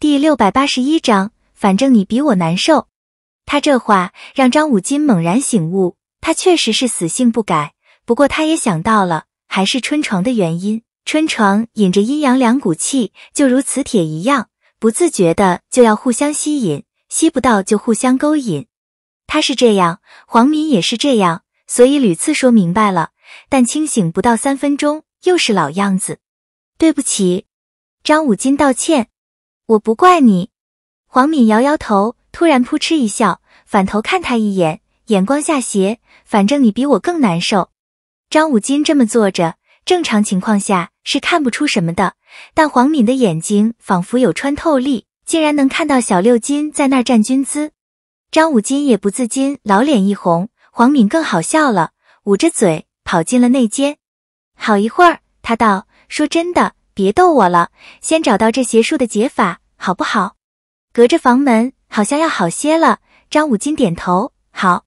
第六百八十一章，反正你比我难受。他这话让张武金猛然醒悟，他确实是死性不改。不过他也想到了，还是春床的原因。春床引着阴阳两股气，就如磁铁一样，不自觉的就要互相吸引，吸不到就互相勾引。他是这样，黄敏也是这样，所以屡次说明白了，但清醒不到三分钟，又是老样子。对不起，张武金道歉。我不怪你，黄敏摇摇头，突然扑哧一笑，反头看他一眼，眼光下斜。反正你比我更难受。张五金这么坐着，正常情况下是看不出什么的，但黄敏的眼睛仿佛有穿透力，竟然能看到小六金在那站军姿。张五金也不自禁，老脸一红。黄敏更好笑了，捂着嘴跑进了内间。好一会儿，他道：“说真的，别逗我了，先找到这邪术的解法。”好不好？隔着房门好像要好些了。张武金点头，好。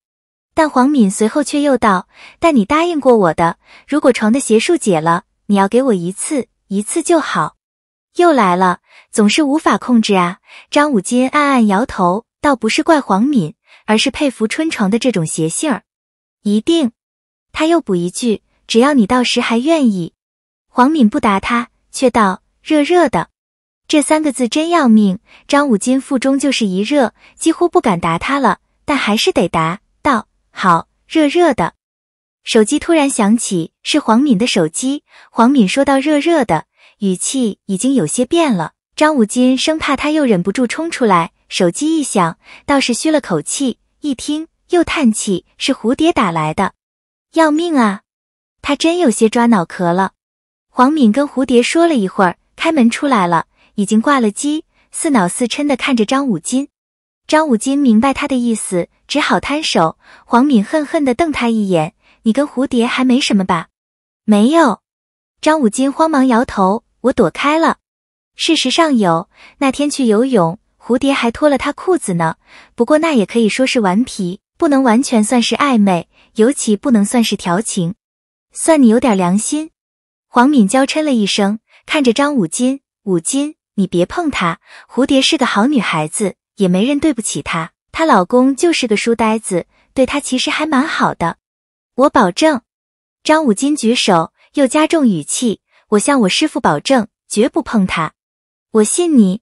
但黄敏随后却又道：“但你答应过我的，如果床的邪术解了，你要给我一次，一次就好。”又来了，总是无法控制啊！张武金暗暗摇头，倒不是怪黄敏，而是佩服春床的这种邪性儿。一定，他又补一句：“只要你到时还愿意。”黄敏不答他，却道：“热热的。”这三个字真要命，张武金腹中就是一热，几乎不敢答他了，但还是得答道：“好，热热的。”手机突然响起，是黄敏的手机。黄敏说到“热热的”，语气已经有些变了。张武金生怕他又忍不住冲出来，手机一响，倒是虚了口气，一听又叹气，是蝴蝶打来的，要命啊！他真有些抓脑壳了。黄敏跟蝴蝶说了一会儿，开门出来了。已经挂了机，似恼似嗔的看着张五金。张五金明白他的意思，只好摊手。黄敏恨恨的瞪他一眼：“你跟蝴蝶还没什么吧？”“没有。”张五金慌忙摇头：“我躲开了。”事实上有，那天去游泳，蝴蝶还脱了他裤子呢。不过那也可以说是顽皮，不能完全算是暧昧，尤其不能算是调情。算你有点良心。黄敏娇嗔了一声，看着张五金：“五金。”你别碰她，蝴蝶是个好女孩子，也没人对不起她。她老公就是个书呆子，对她其实还蛮好的。我保证。张武金举手，又加重语气：“我向我师父保证，绝不碰她。”我信你。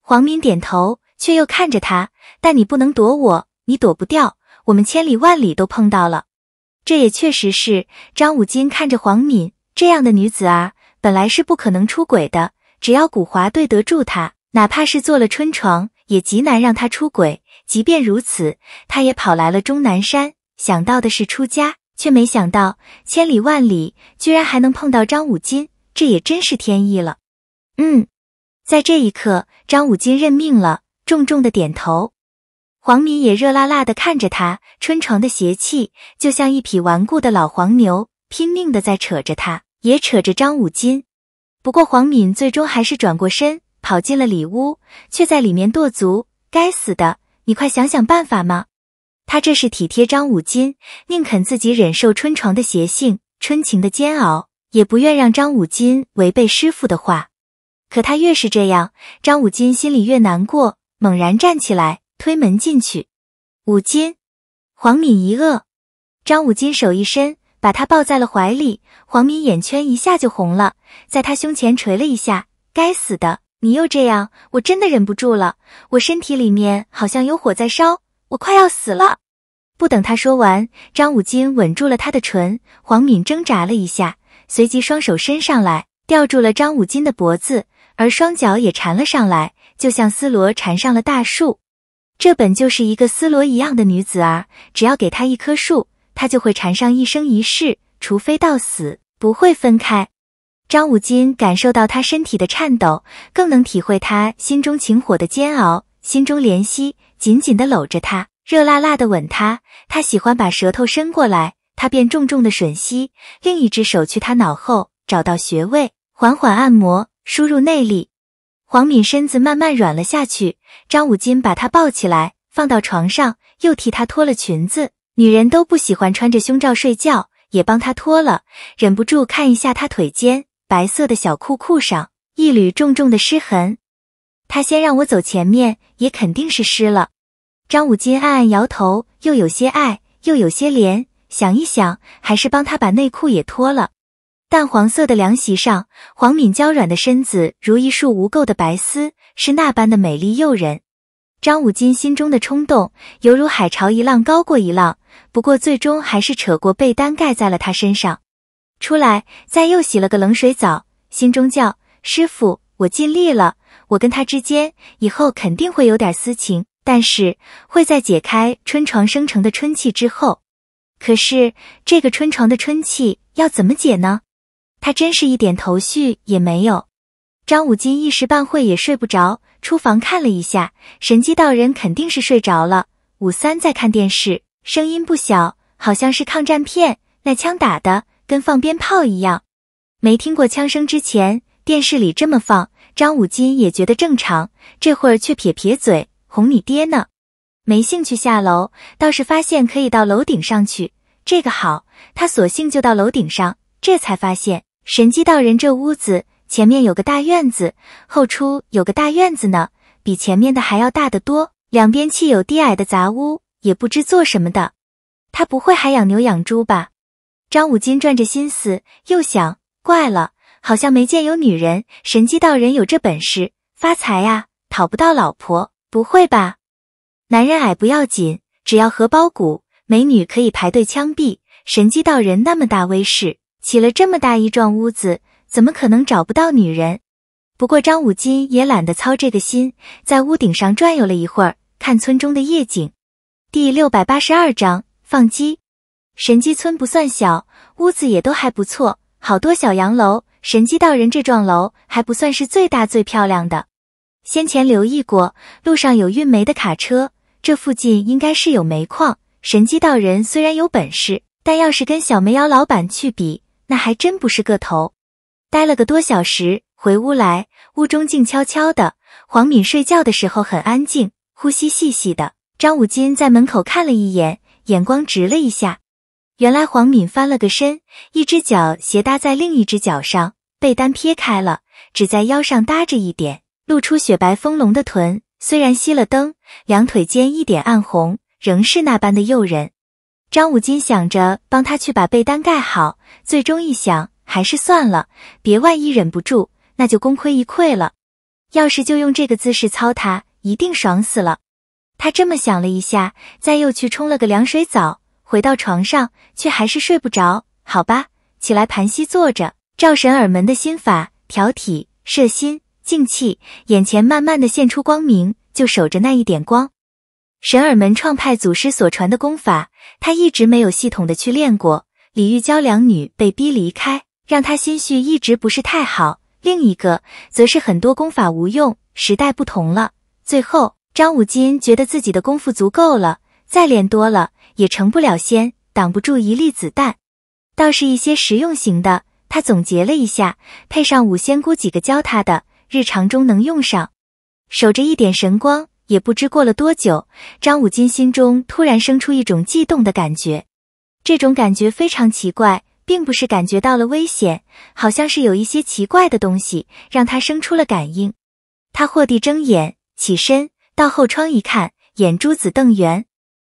黄敏点头，却又看着他：“但你不能躲我，你躲不掉。我们千里万里都碰到了，这也确实是。”张武金看着黄敏，这样的女子啊，本来是不可能出轨的。只要古华对得住他，哪怕是做了春床，也极难让他出轨。即便如此，他也跑来了终南山，想到的是出家，却没想到千里万里，居然还能碰到张五金，这也真是天意了。嗯，在这一刻，张五金认命了，重重的点头。黄米也热辣辣的看着他，春床的邪气就像一匹顽固的老黄牛，拼命的在扯着他，也扯着张五金。不过黄敏最终还是转过身，跑进了里屋，却在里面跺足。该死的，你快想想办法嘛！他这是体贴张五金，宁肯自己忍受春床的邪性、春情的煎熬，也不愿让张五金违背师傅的话。可他越是这样，张五金心里越难过，猛然站起来，推门进去。五金，黄敏一愕，张五金手一伸。把他抱在了怀里，黄敏眼圈一下就红了，在他胸前捶了一下。该死的，你又这样，我真的忍不住了，我身体里面好像有火在烧，我快要死了。不等他说完，张武金吻住了他的唇。黄敏挣扎了一下，随即双手伸上来，吊住了张武金的脖子，而双脚也缠了上来，就像丝罗缠上了大树。这本就是一个丝罗一样的女子啊，只要给她一棵树。他就会缠上一生一世，除非到死不会分开。张武金感受到他身体的颤抖，更能体会他心中情火的煎熬，心中怜惜，紧紧的搂着他，热辣辣的吻他。他喜欢把舌头伸过来，他便重重的吮吸。另一只手去他脑后找到穴位，缓缓按摩，输入内力。黄敏身子慢慢软了下去，张武金把她抱起来放到床上，又替她脱了裙子。女人都不喜欢穿着胸罩睡觉，也帮她脱了，忍不住看一下她腿间白色的小裤裤上一缕重重的湿痕。她先让我走前面，也肯定是湿了。张武金暗暗摇头，又有些爱，又有些怜，想一想，还是帮她把内裤也脱了。淡黄色的凉席上，黄敏娇软的身子如一束无垢的白丝，是那般的美丽诱人。张武金心中的冲动犹如海潮，一浪高过一浪。不过最终还是扯过被单盖在了他身上，出来再又洗了个冷水澡，心中叫师傅，我尽力了。我跟他之间以后肯定会有点私情，但是会在解开春床生成的春气之后。可是这个春床的春气要怎么解呢？他真是一点头绪也没有。张武金一时半会也睡不着，出房看了一下，神机道人肯定是睡着了，武三在看电视。声音不小，好像是抗战片，那枪打的跟放鞭炮一样。没听过枪声之前，电视里这么放，张武金也觉得正常。这会儿却撇撇嘴：“哄你爹呢。”没兴趣下楼，倒是发现可以到楼顶上去，这个好。他索性就到楼顶上，这才发现神机道人这屋子前面有个大院子，后出有个大院子呢，比前面的还要大得多，两边砌有低矮的杂屋。也不知做什么的，他不会还养牛养猪吧？张五金转着心思，又想：怪了，好像没见有女人。神机道人有这本事，发财呀，讨不到老婆？不会吧？男人矮不要紧，只要荷包鼓，美女可以排队枪毙。神机道人那么大威势，起了这么大一幢屋子，怎么可能找不到女人？不过张五金也懒得操这个心，在屋顶上转悠了一会儿，看村中的夜景。第六百八十二章放鸡。神鸡村不算小，屋子也都还不错，好多小洋楼。神机道人这幢楼还不算是最大最漂亮的。先前留意过，路上有运煤的卡车，这附近应该是有煤矿。神机道人虽然有本事，但要是跟小煤窑老板去比，那还真不是个头。待了个多小时，回屋来，屋中静悄悄的。黄敏睡觉的时候很安静，呼吸细细的。张武金在门口看了一眼，眼光直了一下。原来黄敏翻了个身，一只脚斜搭在另一只脚上，被单撇开了，只在腰上搭着一点，露出雪白丰隆的臀。虽然熄了灯，两腿间一点暗红，仍是那般的诱人。张武金想着帮他去把被单盖好，最终一想，还是算了，别万一忍不住，那就功亏一篑了。要是就用这个姿势操他，一定爽死了。他这么想了一下，再又去冲了个凉水澡，回到床上却还是睡不着。好吧，起来盘膝坐着，照神耳门的心法调体、摄心、静气，眼前慢慢的现出光明，就守着那一点光。神耳门创派祖师所传的功法，他一直没有系统的去练过。李玉娇两女被逼离开，让他心绪一直不是太好。另一个则是很多功法无用，时代不同了。最后。张五金觉得自己的功夫足够了，再练多了也成不了仙，挡不住一粒子弹。倒是一些实用型的，他总结了一下，配上五仙姑几个教他的，日常中能用上。守着一点神光，也不知过了多久，张五金心中突然生出一种悸动的感觉。这种感觉非常奇怪，并不是感觉到了危险，好像是有一些奇怪的东西让他生出了感应。他霍地睁眼，起身。到后窗一看，眼珠子瞪圆。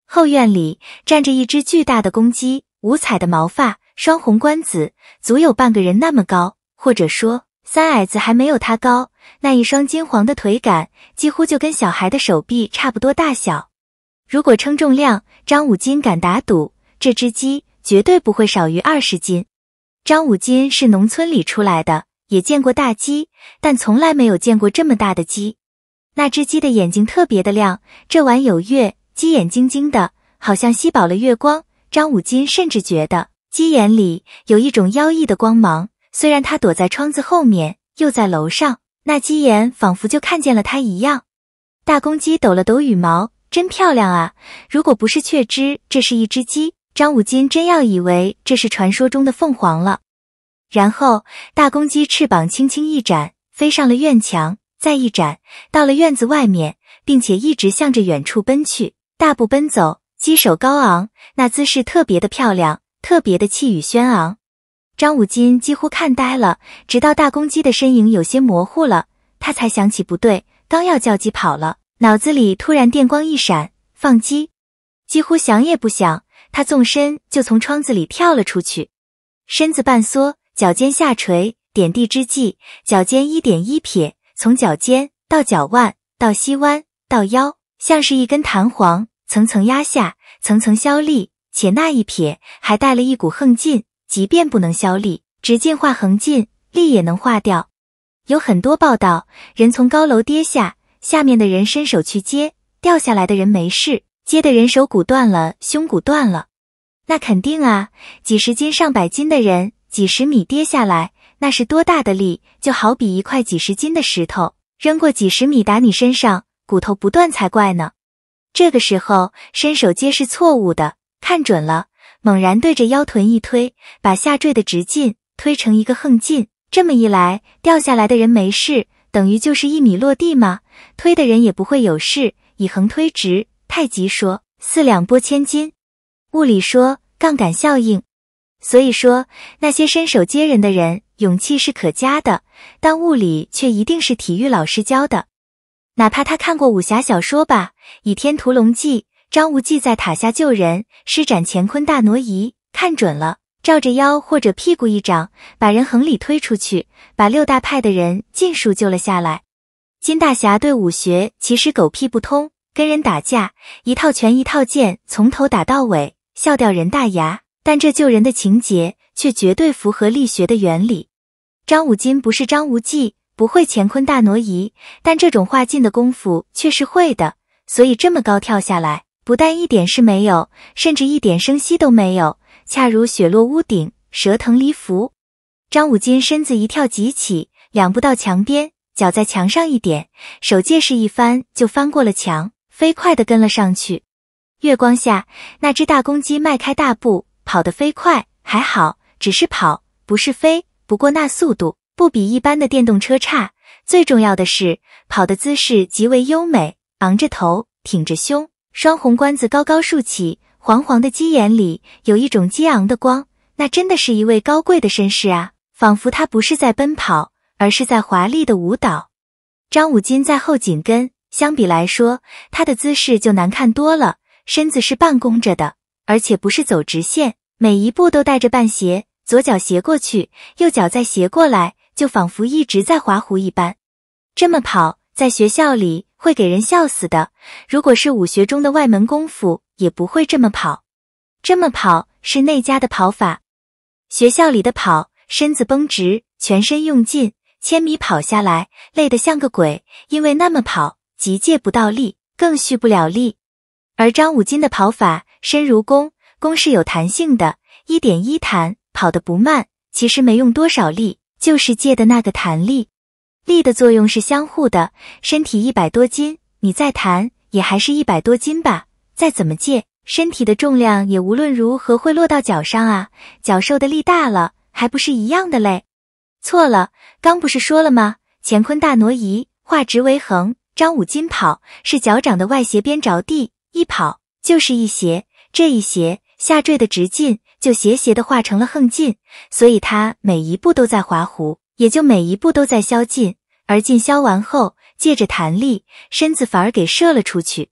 后院里站着一只巨大的公鸡，五彩的毛发，双红冠子，足有半个人那么高，或者说三矮子还没有它高。那一双金黄的腿杆，几乎就跟小孩的手臂差不多大小。如果称重量，张五金敢打赌，这只鸡绝对不会少于二十斤。张五金是农村里出来的，也见过大鸡，但从来没有见过这么大的鸡。那只鸡的眼睛特别的亮，这晚有月，鸡眼晶晶的，好像吸饱了月光。张五金甚至觉得鸡眼里有一种妖异的光芒。虽然他躲在窗子后面，又在楼上，那鸡眼仿佛就看见了他一样。大公鸡抖了抖羽毛，真漂亮啊！如果不是确知这是一只鸡，张五金真要以为这是传说中的凤凰了。然后，大公鸡翅膀轻轻一展，飞上了院墙。再一展，到了院子外面，并且一直向着远处奔去，大步奔走，鸡首高昂，那姿势特别的漂亮，特别的气宇轩昂。张武金几乎看呆了，直到大公鸡的身影有些模糊了，他才想起不对，刚要叫鸡跑了，脑子里突然电光一闪，放鸡！几乎想也不想，他纵身就从窗子里跳了出去，身子半缩，脚尖下垂，点地之际，脚尖一点一撇。从脚尖到脚腕到膝弯到腰，像是一根弹簧，层层压下，层层削力，且那一撇还带了一股横劲，即便不能削力，直径化横劲力也能化掉。有很多报道，人从高楼跌下，下面的人伸手去接，掉下来的人没事，接的人手骨断了，胸骨断了，那肯定啊，几十斤上百斤的人，几十米跌下来。那是多大的力，就好比一块几十斤的石头扔过几十米打你身上，骨头不断才怪呢。这个时候伸手接是错误的，看准了猛然对着腰臀一推，把下坠的直劲推成一个横劲，这么一来掉下来的人没事，等于就是一米落地嘛。推的人也不会有事，以横推直，太极说四两拨千斤，物理说杠杆效应。所以说那些伸手接人的人。勇气是可嘉的，但物理却一定是体育老师教的。哪怕他看过武侠小说吧，《倚天屠龙记》，张无忌在塔下救人，施展乾坤大挪移，看准了，照着腰或者屁股一掌，把人横里推出去，把六大派的人尽数救了下来。金大侠对武学其实狗屁不通，跟人打架一套拳一套剑，从头打到尾，笑掉人大牙。但这救人的情节却绝对符合力学的原理。张无金不是张无忌，不会乾坤大挪移，但这种化劲的功夫却是会的。所以这么高跳下来，不但一点事没有，甚至一点声息都没有，恰如雪落屋顶，蛇腾离拂。张无金身子一跳即起，两步到墙边，脚在墙上一点，手借势一翻，就翻过了墙，飞快地跟了上去。月光下，那只大公鸡迈开大步，跑得飞快。还好，只是跑，不是飞。不过那速度不比一般的电动车差，最重要的是跑的姿势极为优美，昂着头，挺着胸，双红冠子高高竖起，黄黄的鸡眼里有一种激昂的光，那真的是一位高贵的绅士啊，仿佛他不是在奔跑，而是在华丽的舞蹈。张武金在后紧跟，相比来说，他的姿势就难看多了，身子是半弓着的，而且不是走直线，每一步都带着半斜。左脚斜过去，右脚再斜过来，就仿佛一直在滑弧一般。这么跑，在学校里会给人笑死的。如果是武学中的外门功夫，也不会这么跑。这么跑是内家的跑法。学校里的跑，身子绷直，全身用劲，千米跑下来，累得像个鬼。因为那么跑，急借不到力，更蓄不了力。而张武金的跑法，身如弓，弓是有弹性的，一点一弹。跑得不慢，其实没用多少力，就是借的那个弹力。力的作用是相互的，身体一百多斤，你再弹也还是一百多斤吧？再怎么借，身体的重量也无论如何会落到脚上啊！脚受的力大了，还不是一样的累？错了，刚不是说了吗？乾坤大挪移，化直为横，张五金跑是脚掌的外斜边着地，一跑就是一斜，这一斜下坠的直径。就斜斜的画成了横劲，所以他每一步都在划弧，也就每一步都在削劲，而劲削完后，借着弹力，身子反而给射了出去。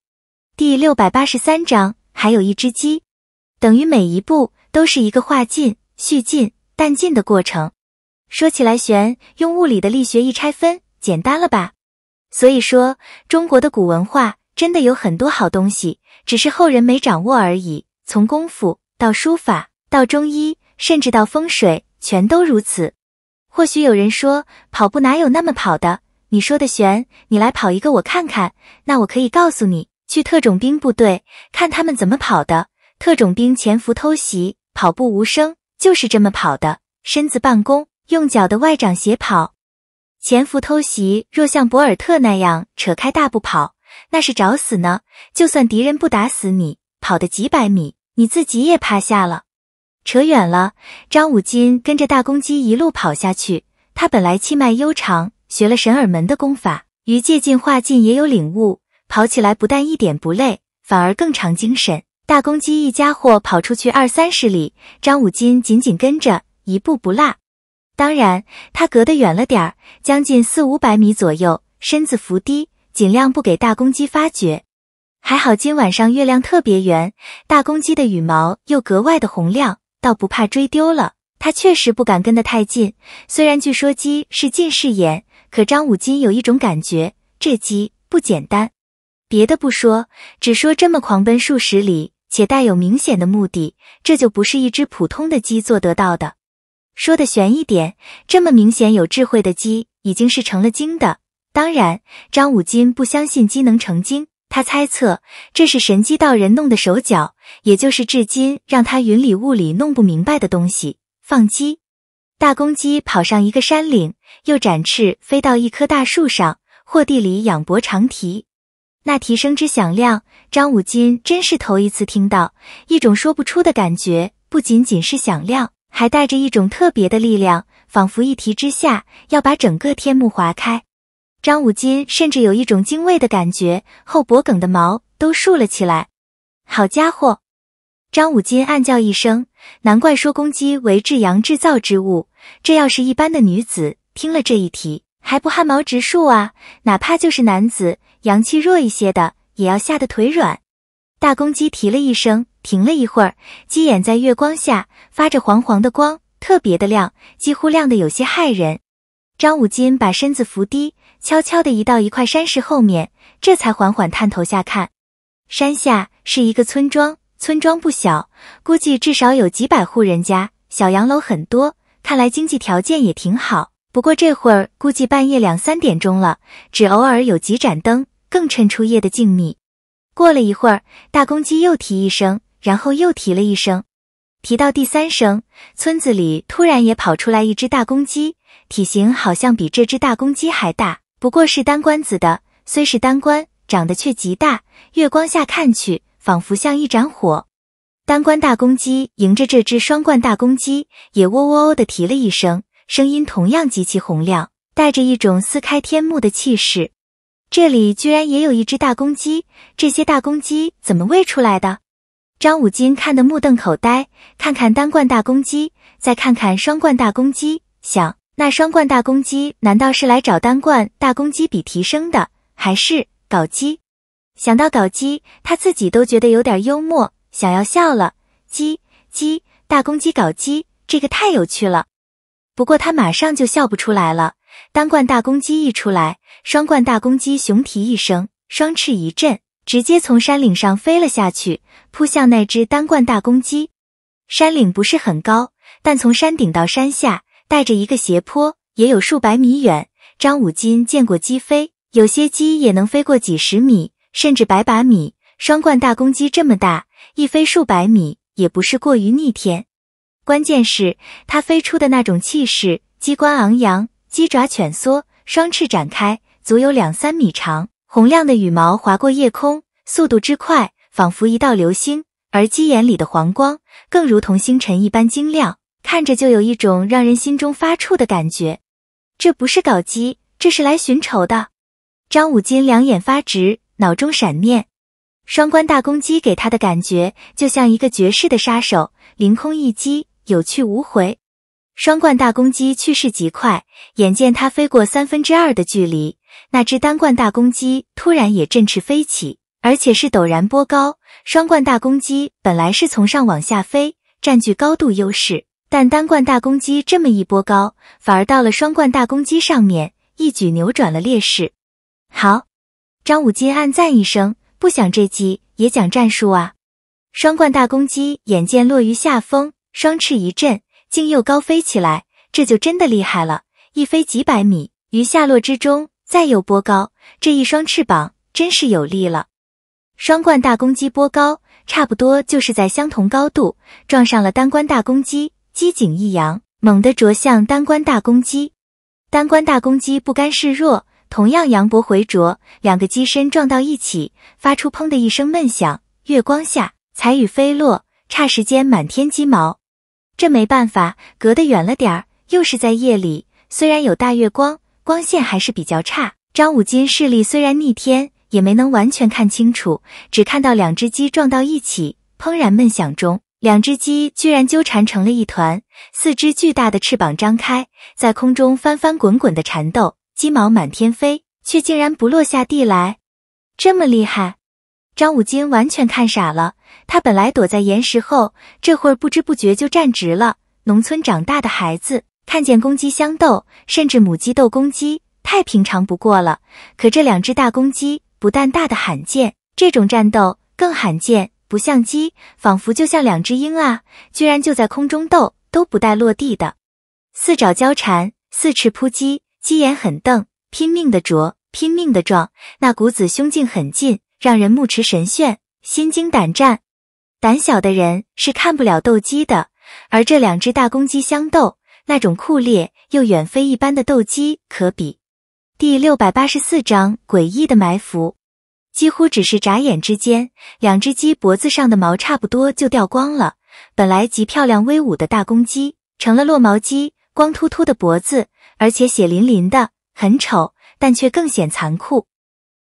第六百八十三章，还有一只鸡，等于每一步都是一个画劲、续劲、弹劲的过程。说起来玄，用物理的力学一拆分，简单了吧？所以说，中国的古文化真的有很多好东西，只是后人没掌握而已。从功夫到书法。到中医，甚至到风水，全都如此。或许有人说，跑步哪有那么跑的？你说的悬，你来跑一个，我看看。那我可以告诉你，去特种兵部队看他们怎么跑的。特种兵潜伏、偷袭，跑步无声，就是这么跑的。身子半弓，用脚的外掌斜跑。潜伏偷袭，若像博尔特那样扯开大步跑，那是找死呢。就算敌人不打死你，跑的几百米，你自己也趴下了。扯远了，张武金跟着大公鸡一路跑下去。他本来气脉悠长，学了神耳门的功法，于借劲化劲也有领悟，跑起来不但一点不累，反而更长精神。大公鸡一家伙跑出去二三十里，张武金紧紧跟着，一步不落。当然，他隔得远了点儿，将近四五百米左右，身子伏低，尽量不给大公鸡发觉。还好今晚上月亮特别圆，大公鸡的羽毛又格外的红亮。倒不怕追丢了，他确实不敢跟得太近。虽然据说鸡是近视眼，可张武金有一种感觉，这鸡不简单。别的不说，只说这么狂奔数十里，且带有明显的目的，这就不是一只普通的鸡做得到的。说的悬一点，这么明显有智慧的鸡，已经是成了精的。当然，张武金不相信鸡能成精。他猜测这是神机道人弄的手脚，也就是至今让他云里雾里弄不明白的东西。放鸡，大公鸡跑上一个山岭，又展翅飞到一棵大树上，或地里仰脖长啼。那啼声之响亮，张武金真是头一次听到，一种说不出的感觉，不仅仅是响亮，还带着一种特别的力量，仿佛一蹄之下要把整个天幕划开。张武金甚至有一种敬畏的感觉，后脖梗的毛都竖了起来。好家伙！张武金暗叫一声，难怪说公鸡为至阳至造之物，这要是一般的女子听了这一提，还不汗毛直竖啊？哪怕就是男子，阳气弱一些的，也要吓得腿软。大公鸡啼了一声，停了一会儿，鸡眼在月光下发着黄黄的光，特别的亮，几乎亮得有些骇人。张武金把身子伏低。悄悄地移到一块山石后面，这才缓缓探头下看。山下是一个村庄，村庄不小，估计至少有几百户人家，小洋楼很多，看来经济条件也挺好。不过这会儿估计半夜两三点钟了，只偶尔有几盏灯，更衬出夜的静谧。过了一会儿，大公鸡又啼一声，然后又啼了一声，啼到第三声，村子里突然也跑出来一只大公鸡，体型好像比这只大公鸡还大。不过是单关子的，虽是单关，长得却极大。月光下看去，仿佛像一盏火。单关大公鸡迎着这只双冠大公鸡，也喔喔喔的啼了一声，声音同样极其洪亮，带着一种撕开天幕的气势。这里居然也有一只大公鸡，这些大公鸡怎么喂出来的？张五金看得目瞪口呆，看看单冠大公鸡，再看看双冠大公鸡，想。那双冠大公鸡难道是来找单冠大公鸡比提升的，还是搞基？想到搞基，他自己都觉得有点幽默，想要笑了。鸡鸡，大公鸡搞鸡，这个太有趣了。不过他马上就笑不出来了。单冠大公鸡一出来，双冠大公鸡雄啼一声，双翅一震，直接从山岭上飞了下去，扑向那只单冠大公鸡。山岭不是很高，但从山顶到山下。带着一个斜坡，也有数百米远。张五金见过鸡飞，有些鸡也能飞过几十米，甚至百把米。双冠大公鸡这么大，一飞数百米也不是过于逆天。关键是它飞出的那种气势，鸡冠昂扬，鸡爪蜷缩，双翅展开，足有两三米长，洪亮的羽毛划过夜空，速度之快，仿佛一道流星。而鸡眼里的黄光，更如同星辰一般晶亮。看着就有一种让人心中发怵的感觉，这不是搞基，这是来寻仇的。张武金两眼发直，脑中闪念：双冠大公鸡给他的感觉就像一个绝世的杀手，凌空一击，有去无回。双冠大公鸡去世极快，眼见它飞过三分之二的距离，那只单冠大公鸡突然也振翅飞起，而且是陡然波高。双冠大公鸡本来是从上往下飞，占据高度优势。但单冠大公鸡这么一波高，反而到了双冠大公鸡上面，一举扭转了劣势。好，张武金暗赞一声，不想这鸡，也讲战术啊。双冠大公鸡眼见落于下风，双翅一振，竟又高飞起来，这就真的厉害了。一飞几百米，于下落之中再又波高，这一双翅膀真是有力了。双冠大公鸡波高，差不多就是在相同高度撞上了单冠大公鸡。鸡颈一扬，猛地啄向单关大公鸡。单关大公鸡不甘示弱，同样扬脖回啄，两个鸡身撞到一起，发出砰的一声闷响。月光下，彩羽飞落，差时间满天鸡毛。这没办法，隔得远了点儿，又是在夜里，虽然有大月光，光线还是比较差。张五金视力虽然逆天，也没能完全看清楚，只看到两只鸡撞到一起，砰然闷响中。两只鸡居然纠缠成了一团，四只巨大的翅膀张开，在空中翻翻滚滚的缠斗，鸡毛满天飞，却竟然不落下地来。这么厉害，张武金完全看傻了。他本来躲在岩石后，这会儿不知不觉就站直了。农村长大的孩子看见公鸡相斗，甚至母鸡斗公鸡，太平常不过了。可这两只大公鸡不但大的罕见，这种战斗更罕见。不像鸡，仿佛就像两只鹰啊！居然就在空中斗，都不带落地的。四爪交缠，四翅扑击，鸡眼很瞪，拼命的啄，拼命的撞。那股子凶劲很劲，让人目驰神眩，心惊胆战。胆小的人是看不了斗鸡的，而这两只大公鸡相斗，那种酷烈又远非一般的斗鸡可比。第六百八十四章诡异的埋伏。几乎只是眨眼之间，两只鸡脖子上的毛差不多就掉光了。本来极漂亮威武的大公鸡成了落毛鸡，光秃秃的脖子，而且血淋淋的，很丑，但却更显残酷。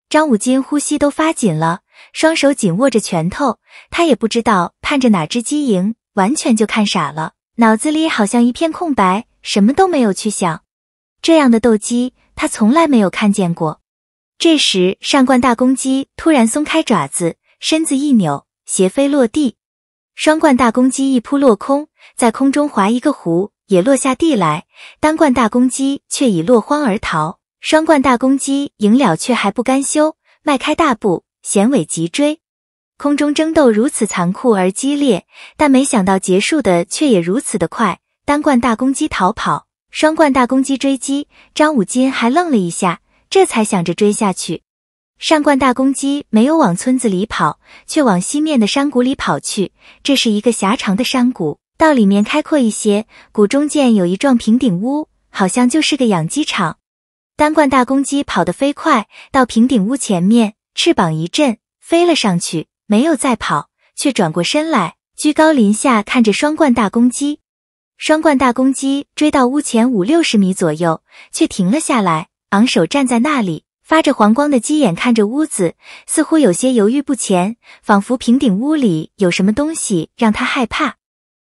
张武金呼吸都发紧了，双手紧握着拳头。他也不知道盼着哪只鸡赢，完全就看傻了，脑子里好像一片空白，什么都没有去想。这样的斗鸡，他从来没有看见过。这时，上冠大公鸡突然松开爪子，身子一扭，斜飞落地；双冠大公鸡一扑落空，在空中划一个弧，也落下地来。单冠大公鸡却已落荒而逃，双冠大公鸡赢了，却还不甘休，迈开大步，衔尾急追。空中争斗如此残酷而激烈，但没想到结束的却也如此的快。单冠大公鸡逃跑，双冠大公鸡追击，张武金还愣了一下。这才想着追下去，上冠大公鸡没有往村子里跑，却往西面的山谷里跑去。这是一个狭长的山谷，到里面开阔一些。谷中间有一幢平顶屋，好像就是个养鸡场。单冠大公鸡跑得飞快，到平顶屋前面，翅膀一震，飞了上去，没有再跑，却转过身来，居高临下看着双冠大公鸡。双冠大公鸡追到屋前五六十米左右，却停了下来。昂首站在那里，发着黄光的鸡眼看着屋子，似乎有些犹豫不前，仿佛平顶屋里有什么东西让他害怕。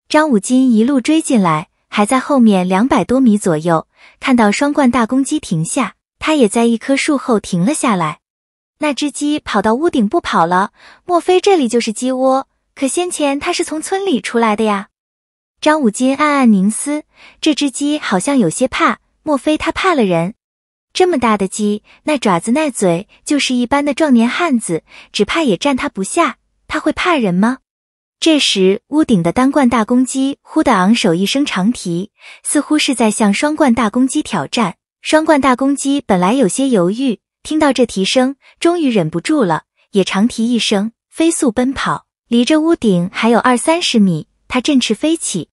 张武金一路追进来，还在后面两百多米左右看到双冠大公鸡停下，他也在一棵树后停了下来。那只鸡跑到屋顶不跑了，莫非这里就是鸡窝？可先前它是从村里出来的呀。张武金暗暗凝思，这只鸡好像有些怕，莫非它怕了人？这么大的鸡，那爪子那嘴，就是一般的壮年汉子，只怕也站他不下。他会怕人吗？这时，屋顶的单冠大公鸡忽地昂首一声长啼，似乎是在向双冠大公鸡挑战。双冠大公鸡本来有些犹豫，听到这啼声，终于忍不住了，也长啼一声，飞速奔跑。离这屋顶还有二三十米，它振翅飞起，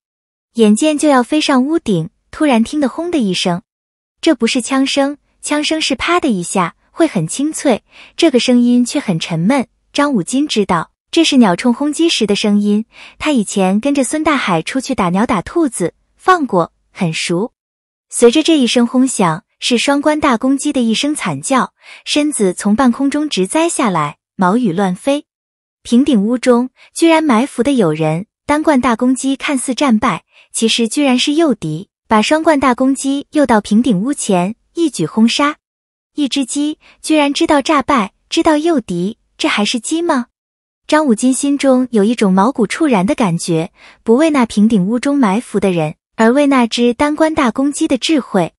眼见就要飞上屋顶，突然听得轰的一声，这不是枪声。枪声是啪的一下，会很清脆，这个声音却很沉闷。张五金知道这是鸟铳轰击时的声音。他以前跟着孙大海出去打鸟、打兔子，放过很熟。随着这一声轰响，是双冠大公鸡的一声惨叫，身子从半空中直栽下来，毛羽乱飞。平顶屋中居然埋伏的有人。单冠大公鸡看似战败，其实居然是诱敌，把双冠大公鸡诱到平顶屋前。一举轰杀，一只鸡居然知道诈败，知道诱敌，这还是鸡吗？张武金心中有一种毛骨悚然的感觉，不为那平顶屋中埋伏的人，而为那只单冠大公鸡的智慧。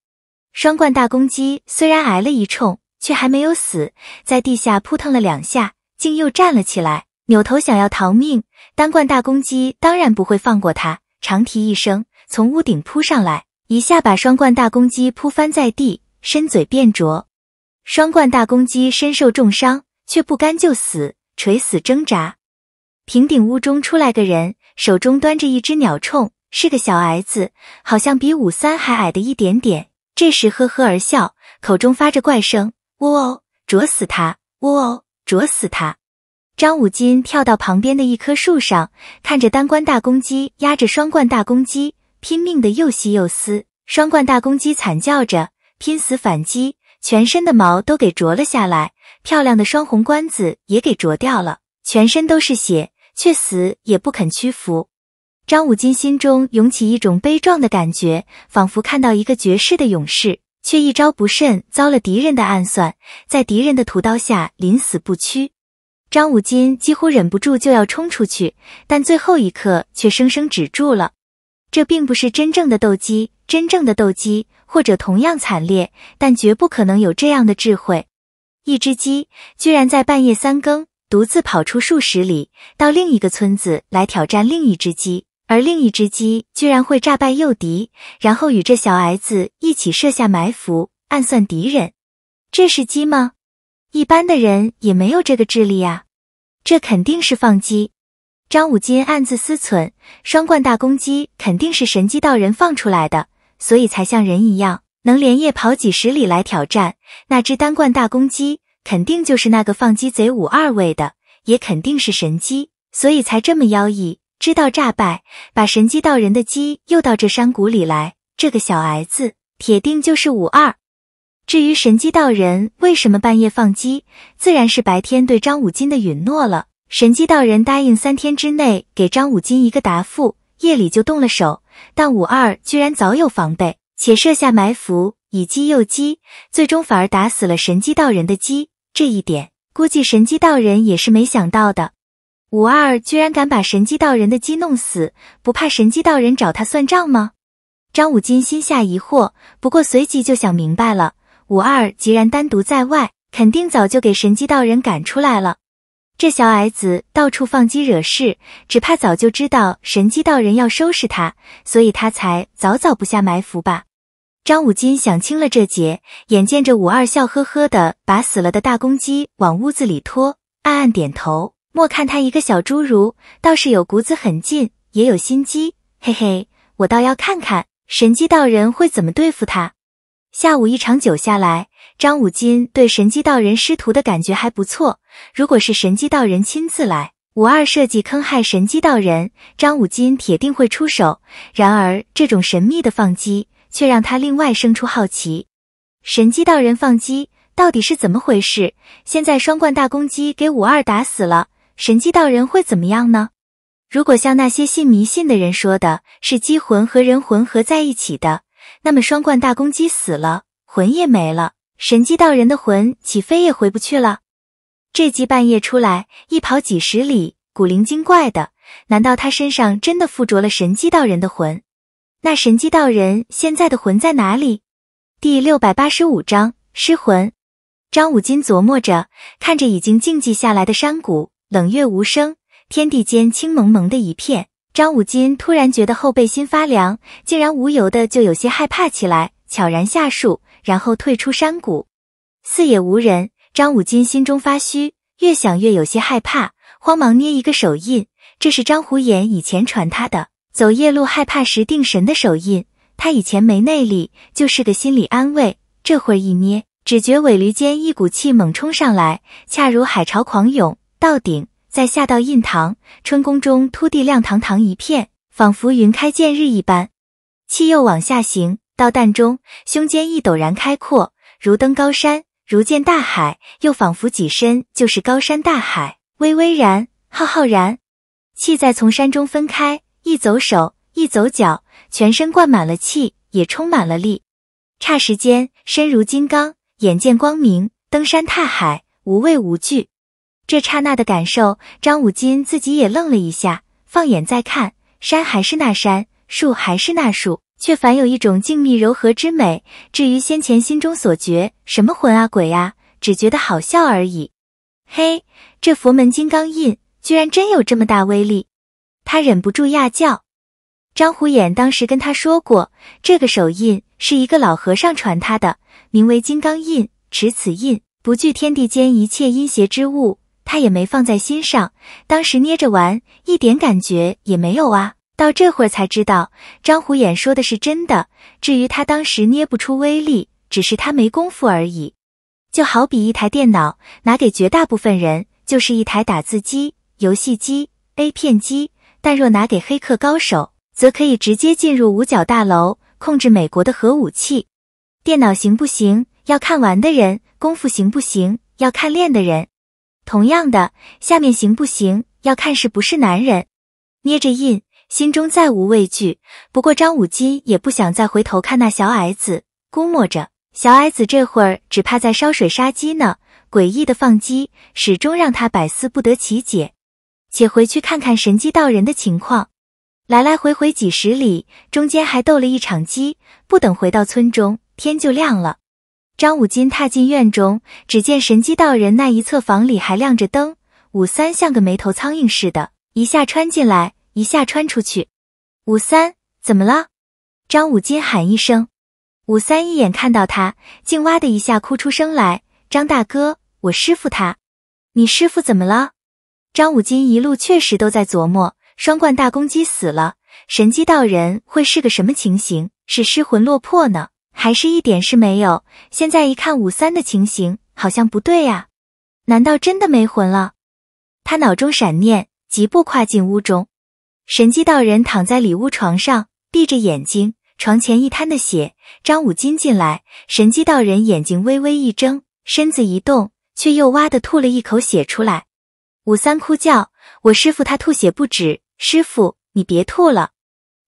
双冠大公鸡虽然挨了一冲，却还没有死，在地下扑腾了两下，竟又站了起来，扭头想要逃命。单冠大公鸡当然不会放过他，长啼一声，从屋顶扑上来，一下把双冠大公鸡扑翻在地。身嘴变啄，双冠大公鸡身受重伤，却不甘就死，垂死挣扎。平顶屋中出来个人，手中端着一只鸟铳，是个小矮子，好像比五三还矮的一点点。这时呵呵而笑，口中发着怪声：“喔喔，啄死他！喔喔，啄死他！”张五金跳到旁边的一棵树上，看着单冠大公鸡压着双冠大公鸡，拼命的又吸又撕。双冠大公鸡惨叫着。拼死反击，全身的毛都给啄了下来，漂亮的双红冠子也给啄掉了，全身都是血，却死也不肯屈服。张武金心中涌起一种悲壮的感觉，仿佛看到一个绝世的勇士，却一招不慎遭了敌人的暗算，在敌人的屠刀下临死不屈。张武金几乎忍不住就要冲出去，但最后一刻却生生止住了。这并不是真正的斗鸡，真正的斗鸡。或者同样惨烈，但绝不可能有这样的智慧。一只鸡居然在半夜三更独自跑出数十里，到另一个村子来挑战另一只鸡，而另一只鸡居然会诈败诱敌，然后与这小矮子一起设下埋伏，暗算敌人。这是鸡吗？一般的人也没有这个智力呀。这肯定是放鸡。张武金暗自思忖：双冠大公鸡肯定是神机道人放出来的。所以才像人一样能连夜跑几十里来挑战。那只单冠大公鸡肯定就是那个放鸡贼五二位的，也肯定是神鸡，所以才这么妖异。知道诈败，把神鸡道人的鸡诱到这山谷里来，这个小矮子铁定就是五二。至于神鸡道人为什么半夜放鸡，自然是白天对张五金的允诺了。神鸡道人答应三天之内给张五金一个答复，夜里就动了手。但五二居然早有防备，且设下埋伏，以击诱机，最终反而打死了神机道人的鸡。这一点，估计神机道人也是没想到的。五二居然敢把神机道人的鸡弄死，不怕神机道人找他算账吗？张五金心下疑惑，不过随即就想明白了：五二既然单独在外，肯定早就给神机道人赶出来了。这小矮子到处放鸡惹事，只怕早就知道神机道人要收拾他，所以他才早早不下埋伏吧。张五金想清了这结，眼见着五二笑呵呵的把死了的大公鸡往屋子里拖，暗暗点头。莫看他一个小侏儒，倒是有骨子狠劲，也有心机。嘿嘿，我倒要看看神机道人会怎么对付他。下午一场酒下来。张武金对神机道人师徒的感觉还不错。如果是神机道人亲自来，五二设计坑害神机道人，张武金铁定会出手。然而，这种神秘的放鸡却让他另外生出好奇：神机道人放鸡到底是怎么回事？现在双冠大公鸡给五二打死了，神机道人会怎么样呢？如果像那些信迷信的人说的，是鸡魂和人魂合在一起的，那么双冠大公鸡死了，魂也没了。神机道人的魂起飞也回不去了，这鸡半夜出来一跑几十里，古灵精怪的，难道他身上真的附着了神机道人的魂？那神机道人现在的魂在哪里？第六百八十五章失魂。张武金琢磨着，看着已经静寂下来的山谷，冷月无声，天地间青蒙蒙的一片。张武金突然觉得后背心发凉，竟然无由的就有些害怕起来，悄然下树。然后退出山谷，四野无人。张武金心中发虚，越想越有些害怕，慌忙捏一个手印。这是张虎眼以前传他的，走夜路害怕时定神的手印。他以前没内力，就是个心理安慰。这会儿一捏，只觉尾闾间一股气猛冲上来，恰如海潮狂涌到顶，再下到印堂，春宫中突地亮堂堂一片，仿佛云开见日一般。气又往下行。到淡中，胸间一陡然开阔，如登高山，如见大海，又仿佛己身就是高山大海，巍巍然，浩浩然。气在从山中分开，一走手，一走脚，全身灌满了气，也充满了力。霎时间，身如金刚，眼见光明，登山踏海，无畏无惧。这刹那的感受，张武金自己也愣了一下，放眼再看，山还是那山，树还是那树。却凡有一种静谧柔和之美。至于先前心中所觉什么魂啊鬼啊，只觉得好笑而已。嘿，这佛门金刚印居然真有这么大威力！他忍不住讶叫。张虎眼当时跟他说过，这个手印是一个老和尚传他的，名为金刚印，持此印不惧天地间一切阴邪之物。他也没放在心上，当时捏着玩，一点感觉也没有啊。到这会儿才知道，张虎眼说的是真的。至于他当时捏不出威力，只是他没功夫而已。就好比一台电脑，拿给绝大部分人就是一台打字机、游戏机、A 片机，但若拿给黑客高手，则可以直接进入五角大楼，控制美国的核武器。电脑行不行，要看玩的人；功夫行不行，要看练的人。同样的，下面行不行，要看是不是男人。捏着印。心中再无畏惧，不过张武金也不想再回头看那小矮子，估摸着小矮子这会儿只怕在烧水杀鸡呢。诡异的放鸡始终让他百思不得其解，且回去看看神机道人的情况。来来回回几十里，中间还斗了一场鸡，不等回到村中，天就亮了。张武金踏进院中，只见神机道人那一侧房里还亮着灯，武三像个没头苍蝇似的，一下穿进来。一下穿出去，武三怎么了？张武金喊一声，武三一眼看到他，竟哇的一下哭出声来。张大哥，我师傅他，你师傅怎么了？张武金一路确实都在琢磨，双冠大公鸡死了，神机道人会是个什么情形？是失魂落魄呢，还是一点事没有？现在一看武三的情形，好像不对呀，难道真的没魂了？他脑中闪念，疾步跨进屋中。神机道人躺在里屋床上，闭着眼睛，床前一滩的血。张五金进来，神机道人眼睛微微一睁，身子一动，却又哇的吐了一口血出来。五三哭叫：“我师傅他吐血不止，师傅你别吐了。”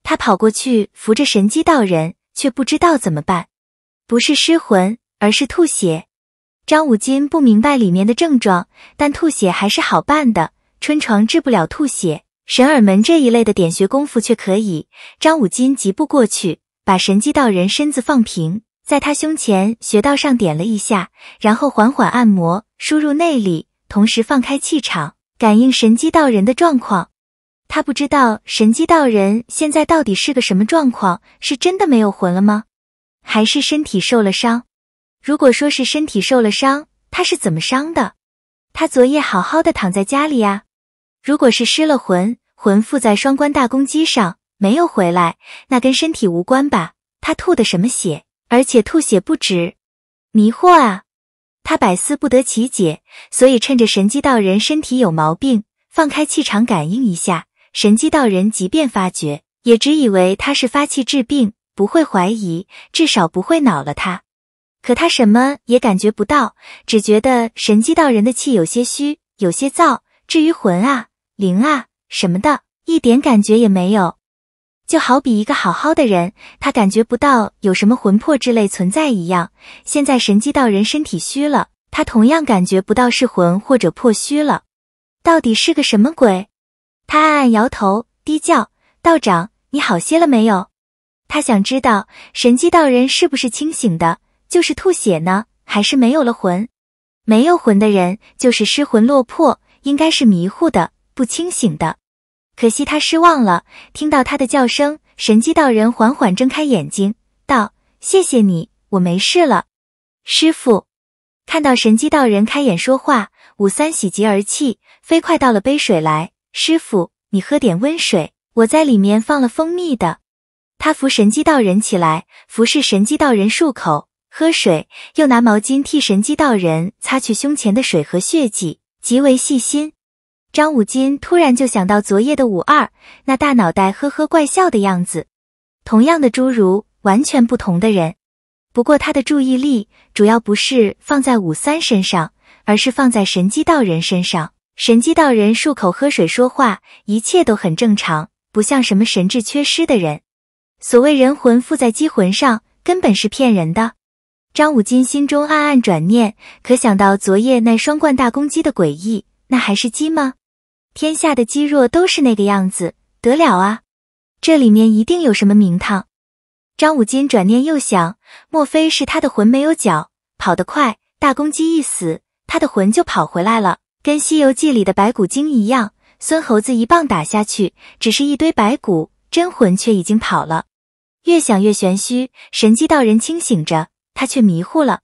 他跑过去扶着神机道人，却不知道怎么办。不是失魂，而是吐血。张五金不明白里面的症状，但吐血还是好办的。春床治不了吐血。神耳门这一类的点穴功夫却可以。张五金疾步过去，把神机道人身子放平，在他胸前穴道上点了一下，然后缓缓按摩，输入内力，同时放开气场，感应神机道人的状况。他不知道神机道人现在到底是个什么状况，是真的没有魂了吗？还是身体受了伤？如果说是身体受了伤，他是怎么伤的？他昨夜好好的躺在家里呀。如果是失了魂，魂附在双关大公鸡上没有回来，那跟身体无关吧？他吐的什么血？而且吐血不止，迷惑啊！他百思不得其解，所以趁着神机道人身体有毛病，放开气场感应一下。神机道人即便发觉，也只以为他是发气治病，不会怀疑，至少不会恼了他。可他什么也感觉不到，只觉得神机道人的气有些虚，有些燥。至于魂啊！灵啊什么的，一点感觉也没有，就好比一个好好的人，他感觉不到有什么魂魄之类存在一样。现在神机道人身体虚了，他同样感觉不到是魂或者魄虚了，到底是个什么鬼？他暗暗摇头，低叫：“道长，你好些了没有？”他想知道神机道人是不是清醒的，就是吐血呢，还是没有了魂？没有魂的人就是失魂落魄，应该是迷糊的。不清醒的，可惜他失望了。听到他的叫声，神机道人缓缓睁开眼睛，道：“谢谢你，我没事了。”师傅看到神机道人开眼说话，武三喜极而泣，飞快倒了杯水来：“师傅，你喝点温水，我在里面放了蜂蜜的。”他扶神机道人起来，服侍神机道人漱口、喝水，又拿毛巾替神机道人擦去胸前的水和血迹，极为细心。张武金突然就想到昨夜的武二那大脑袋呵呵怪笑的样子，同样的侏儒，完全不同的人。不过他的注意力主要不是放在武三身上，而是放在神机道人身上。神机道人漱口喝水说话，一切都很正常，不像什么神智缺失的人。所谓人魂附在机魂上，根本是骗人的。张武金心中暗暗转念，可想到昨夜那双冠大公鸡的诡异，那还是鸡吗？天下的鸡若都是那个样子，得了啊！这里面一定有什么名堂。张五金转念又想，莫非是他的魂没有脚，跑得快？大公鸡一死，他的魂就跑回来了，跟《西游记》里的白骨精一样。孙猴子一棒打下去，只是一堆白骨，真魂却已经跑了。越想越玄虚，神机道人清醒着，他却迷糊了。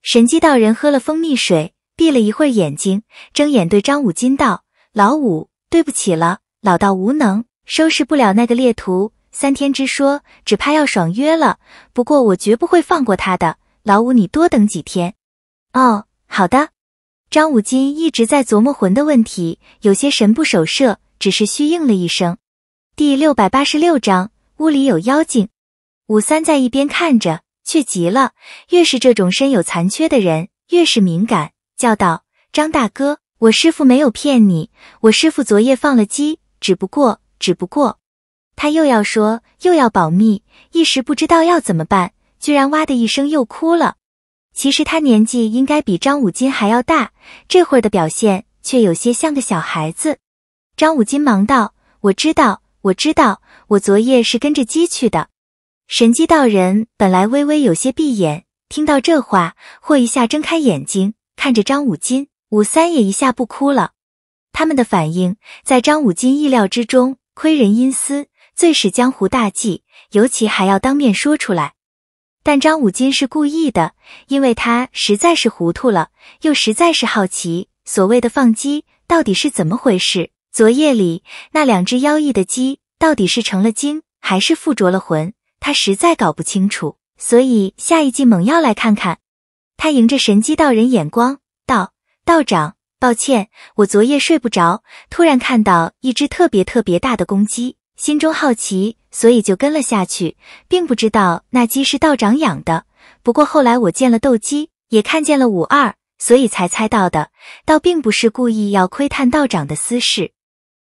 神机道人喝了蜂蜜水，闭了一会儿眼睛，睁眼对张五金道。老五，对不起了，老道无能，收拾不了那个猎徒。三天之说，只怕要爽约了。不过我绝不会放过他的。老五，你多等几天。哦，好的。张武金一直在琢磨魂的问题，有些神不守舍，只是虚应了一声。第六百八十六章，屋里有妖精。武三在一边看着，却急了。越是这种身有残缺的人，越是敏感，叫道：“张大哥。”我师傅没有骗你，我师傅昨夜放了鸡，只不过，只不过，他又要说又要保密，一时不知道要怎么办，居然哇的一声又哭了。其实他年纪应该比张武金还要大，这会儿的表现却有些像个小孩子。张武金忙道：“我知道，我知道，我昨夜是跟着鸡去的。”神机道人本来微微有些闭眼，听到这话，霍一下睁开眼睛，看着张武金。武三也一下不哭了，他们的反应在张武金意料之中。窥人阴私最是江湖大忌，尤其还要当面说出来。但张武金是故意的，因为他实在是糊涂了，又实在是好奇，所谓的放鸡到底是怎么回事？昨夜里那两只妖异的鸡到底是成了精还是附着了魂？他实在搞不清楚，所以下一计猛药来看看。他迎着神机道人眼光。道长，抱歉，我昨夜睡不着，突然看到一只特别特别大的公鸡，心中好奇，所以就跟了下去，并不知道那鸡是道长养的。不过后来我见了斗鸡，也看见了五二，所以才猜到的。倒并不是故意要窥探道长的私事。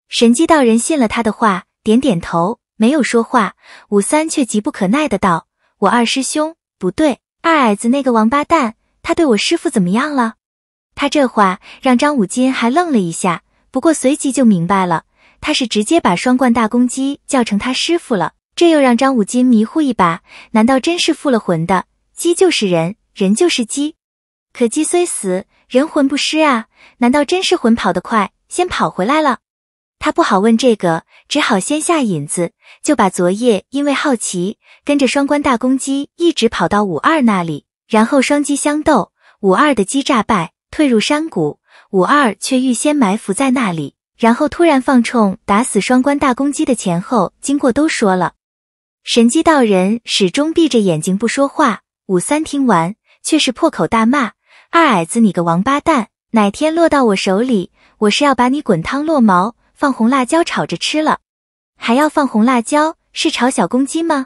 神机道人信了他的话，点点头，没有说话。五三却急不可耐的道：“我二师兄不对，二矮子那个王八蛋，他对我师傅怎么样了？”他这话让张武金还愣了一下，不过随即就明白了，他是直接把双冠大公鸡叫成他师傅了，这又让张武金迷糊一把。难道真是附了魂的鸡就是人，人就是鸡？可鸡虽死，人魂不失啊？难道真是魂跑得快，先跑回来了？他不好问这个，只好先下引子，就把昨夜因为好奇跟着双冠大公鸡一直跑到五二那里，然后双鸡相斗，五二的鸡诈败。退入山谷，五二却预先埋伏在那里，然后突然放冲打死双关大公鸡的前后经过都说了。神机道人始终闭着眼睛不说话。五三听完却是破口大骂：“二矮子，你个王八蛋！哪天落到我手里，我是要把你滚汤落毛，放红辣椒炒着吃了。还要放红辣椒，是炒小公鸡吗？”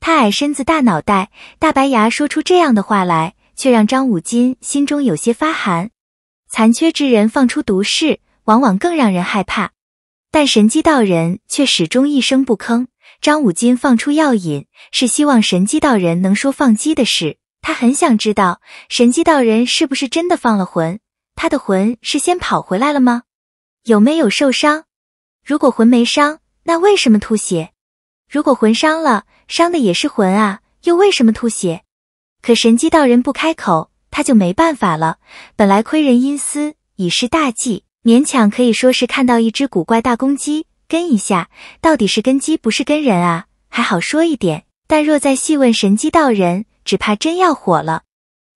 他矮身子，大脑袋，大白牙，说出这样的话来。却让张武金心中有些发寒。残缺之人放出毒誓，往往更让人害怕。但神机道人却始终一声不吭。张武金放出药引，是希望神机道人能说放鸡的事。他很想知道，神机道人是不是真的放了魂？他的魂是先跑回来了吗？有没有受伤？如果魂没伤，那为什么吐血？如果魂伤了，伤的也是魂啊，又为什么吐血？可神机道人不开口，他就没办法了。本来窥人阴私已是大忌，勉强可以说是看到一只古怪大公鸡，跟一下，到底是跟鸡不是跟人啊，还好说一点。但若再细问神机道人，只怕真要火了。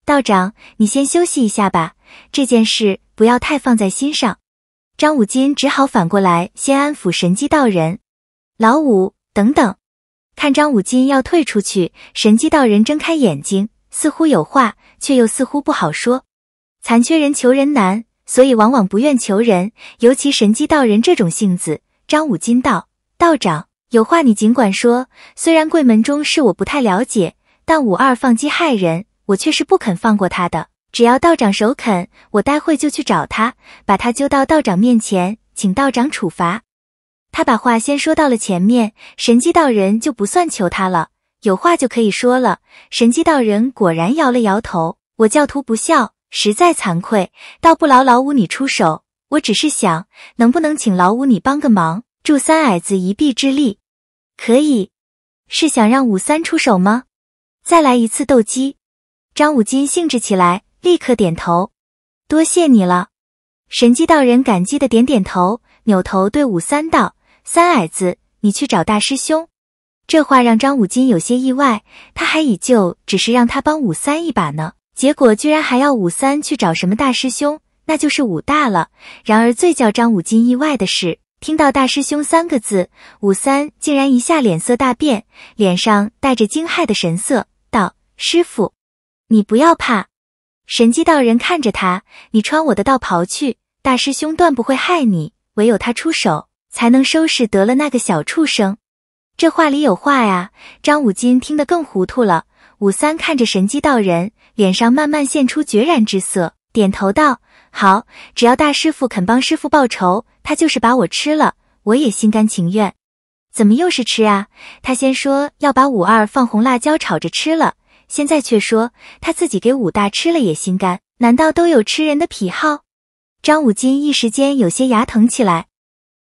道长，你先休息一下吧，这件事不要太放在心上。张五金只好反过来先安抚神机道人。老五，等等，看张五金要退出去，神机道人睁开眼睛。似乎有话，却又似乎不好说。残缺人求人难，所以往往不愿求人。尤其神机道人这种性子，张五金道：“道长有话你尽管说。虽然贵门中事我不太了解，但五二放鸡害人，我却是不肯放过他的。只要道长首肯，我待会就去找他，把他揪到道长面前，请道长处罚。”他把话先说到了前面，神机道人就不算求他了。有话就可以说了。神机道人果然摇了摇头。我教徒不孝，实在惭愧。倒不劳老五你出手，我只是想能不能请老五你帮个忙，助三矮子一臂之力。可以，是想让武三出手吗？再来一次斗鸡。张武金兴致起来，立刻点头。多谢你了。神机道人感激的点点头，扭头对武三道：“三矮子，你去找大师兄。”这话让张武金有些意外，他还以旧就只是让他帮武三一把呢，结果居然还要武三去找什么大师兄，那就是武大了。然而最叫张武金意外的是，听到“大师兄”三个字，武三竟然一下脸色大变，脸上带着惊骇的神色，道：“师傅，你不要怕。”神机道人看着他：“你穿我的道袍去，大师兄断不会害你，唯有他出手才能收拾得了那个小畜生。”这话里有话呀！张五金听得更糊涂了。武三看着神机道人，脸上慢慢现出决然之色，点头道：“好，只要大师傅肯帮师傅报仇，他就是把我吃了，我也心甘情愿。”怎么又是吃啊？他先说要把五二放红辣椒炒着吃了，现在却说他自己给武大吃了也心甘。难道都有吃人的癖好？张五金一时间有些牙疼起来。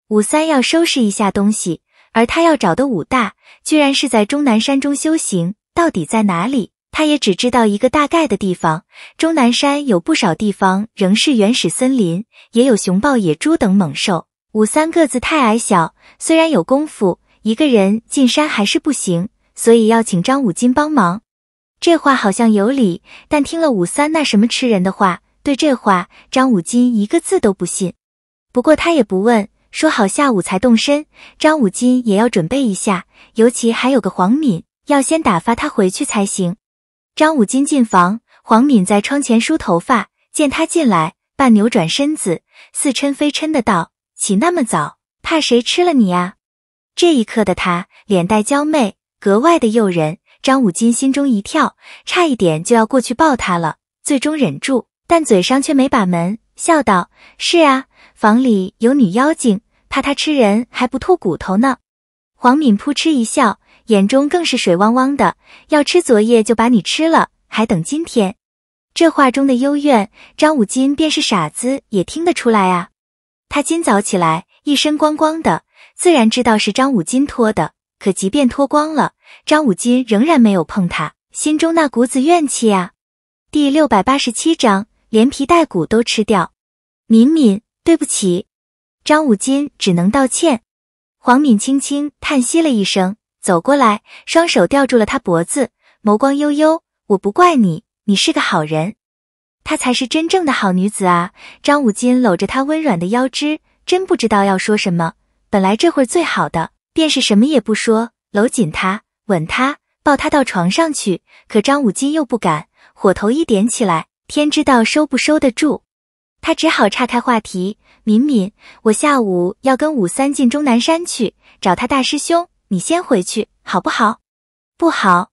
武三要收拾一下东西。而他要找的武大，居然是在终南山中修行，到底在哪里？他也只知道一个大概的地方。终南山有不少地方仍是原始森林，也有熊、豹、野猪等猛兽。武三个子太矮小，虽然有功夫，一个人进山还是不行，所以要请张武金帮忙。这话好像有理，但听了武三那什么吃人的话，对这话张武金一个字都不信。不过他也不问。说好下午才动身，张武金也要准备一下，尤其还有个黄敏，要先打发他回去才行。张武金进房，黄敏在窗前梳头发，见他进来，半扭转身子，似嗔非嗔的道：“起那么早，怕谁吃了你呀？”这一刻的她，脸带娇媚，格外的诱人。张武金心中一跳，差一点就要过去抱她了，最终忍住，但嘴上却没把门，笑道：“是啊，房里有女妖精。”怕他吃人还不吐骨头呢，黄敏扑哧一笑，眼中更是水汪汪的。要吃昨夜就把你吃了，还等今天？这话中的幽怨，张武金便是傻子也听得出来啊。他今早起来一身光光的，自然知道是张武金脱的。可即便脱光了，张武金仍然没有碰他，心中那股子怨气啊。第六百八十七章，连皮带骨都吃掉。敏敏，对不起。张武金只能道歉。黄敏轻轻叹息了一声，走过来，双手吊住了他脖子，眸光幽幽：“我不怪你，你是个好人，她才是真正的好女子啊。”张武金搂着她温软的腰肢，真不知道要说什么。本来这会儿最好的便是什么也不说，搂紧她，吻她，抱她到床上去。可张武金又不敢，火头一点起来，天知道收不收得住。他只好岔开话题：“敏敏，我下午要跟武三进终南山去找他大师兄，你先回去好不好？”“不好。”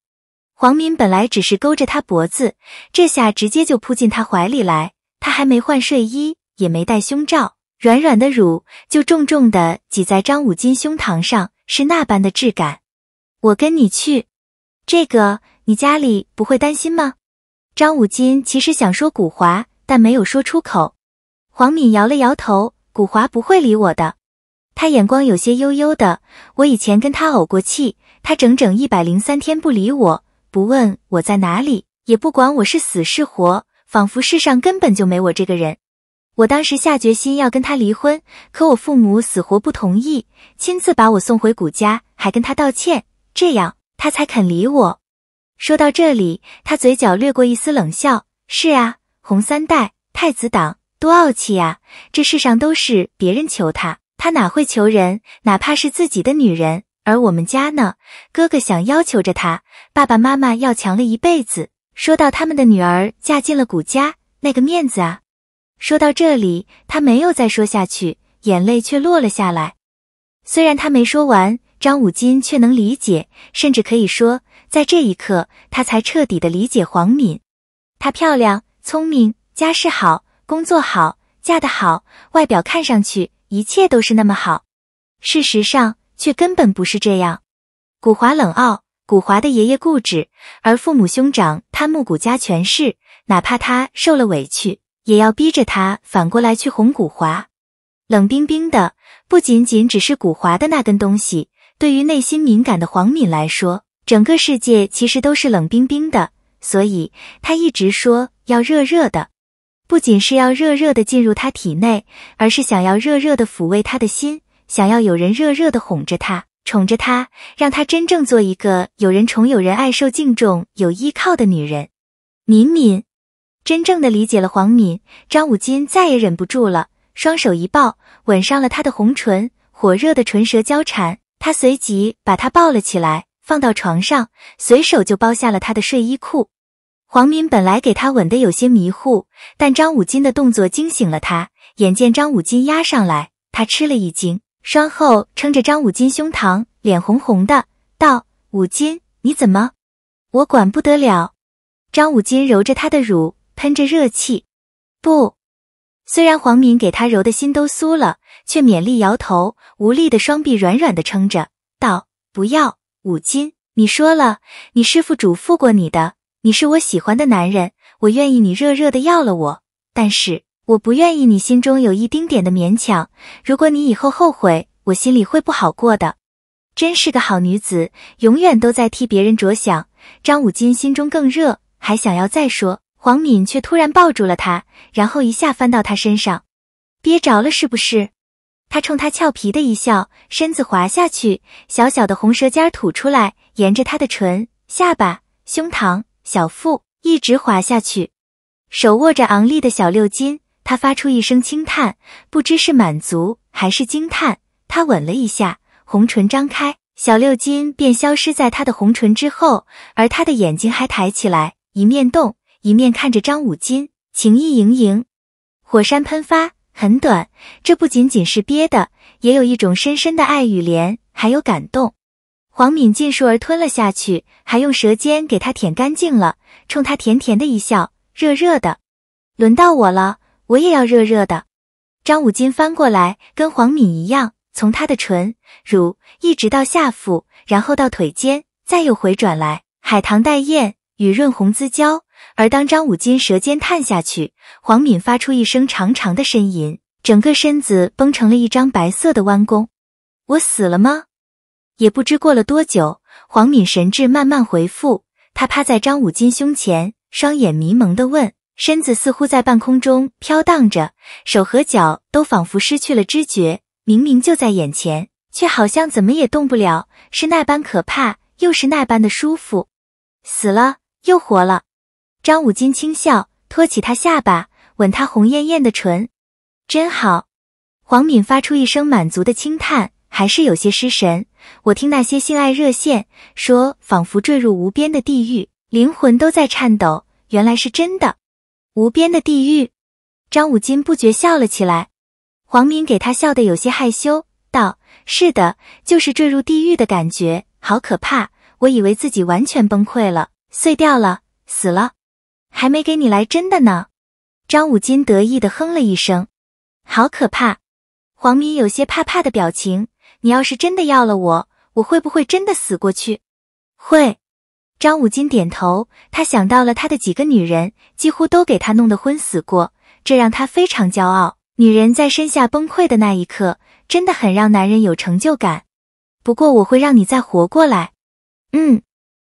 黄敏本来只是勾着他脖子，这下直接就扑进他怀里来。他还没换睡衣，也没戴胸罩，软软的乳就重重的挤在张武金胸膛上，是那般的质感。“我跟你去。”“这个你家里不会担心吗？”张武金其实想说古华，但没有说出口。黄敏摇了摇头，古华不会理我的。他眼光有些幽幽的。我以前跟他呕过气，他整整一百零三天不理我，不问我在哪里，也不管我是死是活，仿佛世上根本就没我这个人。我当时下决心要跟他离婚，可我父母死活不同意，亲自把我送回古家，还跟他道歉，这样他才肯理我。说到这里，他嘴角掠过一丝冷笑：“是啊，红三代，太子党。”多傲气呀！这世上都是别人求他，他哪会求人？哪怕是自己的女人。而我们家呢，哥哥想要求着他，爸爸妈妈要强了一辈子。说到他们的女儿嫁进了古家，那个面子啊！说到这里，他没有再说下去，眼泪却落了下来。虽然他没说完，张武金却能理解，甚至可以说，在这一刻，他才彻底的理解黄敏。她漂亮、聪明、家世好。工作好，嫁得好，外表看上去一切都是那么好，事实上却根本不是这样。古华冷傲，古华的爷爷固执，而父母兄长贪慕古家权势，哪怕他受了委屈，也要逼着他反过来去哄古华。冷冰冰的，不仅仅只是古华的那根东西，对于内心敏感的黄敏来说，整个世界其实都是冷冰冰的，所以她一直说要热热的。不仅是要热热的进入他体内，而是想要热热的抚慰他的心，想要有人热热的哄着他、宠着他，让他真正做一个有人宠、有人爱、受敬重、有依靠的女人。敏敏，真正的理解了黄敏，张武金再也忍不住了，双手一抱，吻上了她的红唇，火热的唇舌交缠。他随即把她抱了起来，放到床上，随手就剥下了她的睡衣裤。黄敏本来给他吻得有些迷糊，但张武金的动作惊醒了他。眼见张武金压上来，他吃了一惊，双后撑着张武金胸膛，脸红红的，道：“武金，你怎么？我管不得了。”张武金揉着他的乳，喷着热气。不，虽然黄敏给他揉的心都酥了，却勉力摇头，无力的双臂软软的撑着，道：“不要，武金，你说了，你师傅嘱咐过你的。”你是我喜欢的男人，我愿意你热热的要了我，但是我不愿意你心中有一丁点的勉强。如果你以后后悔，我心里会不好过的。真是个好女子，永远都在替别人着想。张武金心中更热，还想要再说，黄敏却突然抱住了他，然后一下翻到他身上，憋着了是不是？他冲他俏皮的一笑，身子滑下去，小小的红舌尖吐出来，沿着他的唇、下巴、胸膛。小腹一直滑下去，手握着昂立的小六金，他发出一声轻叹，不知是满足还是惊叹。他吻了一下，红唇张开，小六金便消失在他的红唇之后，而他的眼睛还抬起来，一面动一面看着张五金，情意盈盈。火山喷发很短，这不仅仅是憋的，也有一种深深的爱与怜，还有感动。黄敏尽数儿吞了下去，还用舌尖给他舔干净了，冲他甜甜的一笑，热热的。轮到我了，我也要热热的。张武金翻过来，跟黄敏一样，从他的唇乳一直到下腹，然后到腿间，再又回转来。海棠带艳，雨润红姿娇。而当张武金舌尖探下去，黄敏发出一声长长的呻吟，整个身子绷成了一张白色的弯弓。我死了吗？也不知过了多久，黄敏神智慢慢回复，她趴在张武金胸前，双眼迷蒙地问，身子似乎在半空中飘荡着，手和脚都仿佛失去了知觉，明明就在眼前，却好像怎么也动不了，是那般可怕，又是那般的舒服。死了又活了。张武金轻笑，托起他下巴，吻她红艳艳的唇，真好。黄敏发出一声满足的轻叹，还是有些失神。我听那些性爱热线说，仿佛坠入无边的地狱，灵魂都在颤抖。原来是真的，无边的地狱。张武金不觉笑了起来。黄明给他笑得有些害羞，道：“是的，就是坠入地狱的感觉，好可怕。我以为自己完全崩溃了，碎掉了，死了。还没给你来真的呢。”张武金得意地哼了一声：“好可怕。”黄明有些怕怕的表情。你要是真的要了我，我会不会真的死过去？会。张武金点头，他想到了他的几个女人，几乎都给他弄得昏死过，这让他非常骄傲。女人在身下崩溃的那一刻，真的很让男人有成就感。不过我会让你再活过来。嗯。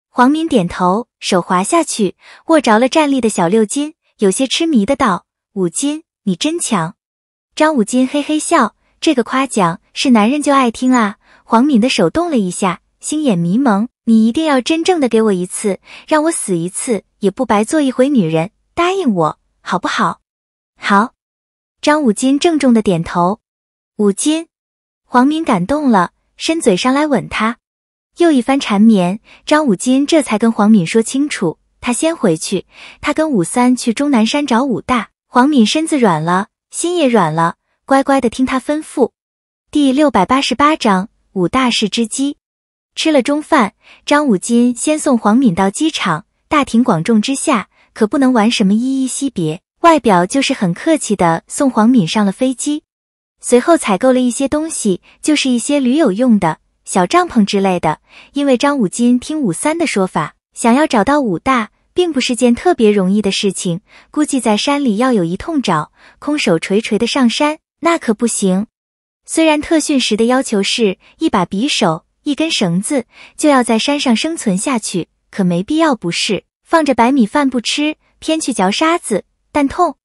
黄明点头，手滑下去，握着了站立的小六金，有些痴迷的道：“武金，你真强。”张武金嘿嘿笑。这个夸奖是男人就爱听啊！黄敏的手动了一下，心眼迷蒙。你一定要真正的给我一次，让我死一次也不白做一回女人，答应我好不好？好。张武金郑重的点头。武金，黄敏感动了，伸嘴上来吻他，又一番缠绵。张武金这才跟黄敏说清楚，他先回去，他跟武三去终南山找武大。黄敏身子软了，心也软了。乖乖的听他吩咐。第六百八十八章武大事之机。吃了中饭，张武金先送黄敏到机场。大庭广众之下，可不能玩什么依依惜别，外表就是很客气的送黄敏上了飞机。随后采购了一些东西，就是一些驴友用的小帐篷之类的。因为张武金听武三的说法，想要找到武大，并不是件特别容易的事情，估计在山里要有一通找，空手垂垂的上山。那可不行。虽然特训时的要求是一把匕首、一根绳子，就要在山上生存下去，可没必要不是放着白米饭不吃，偏去嚼沙子。但痛，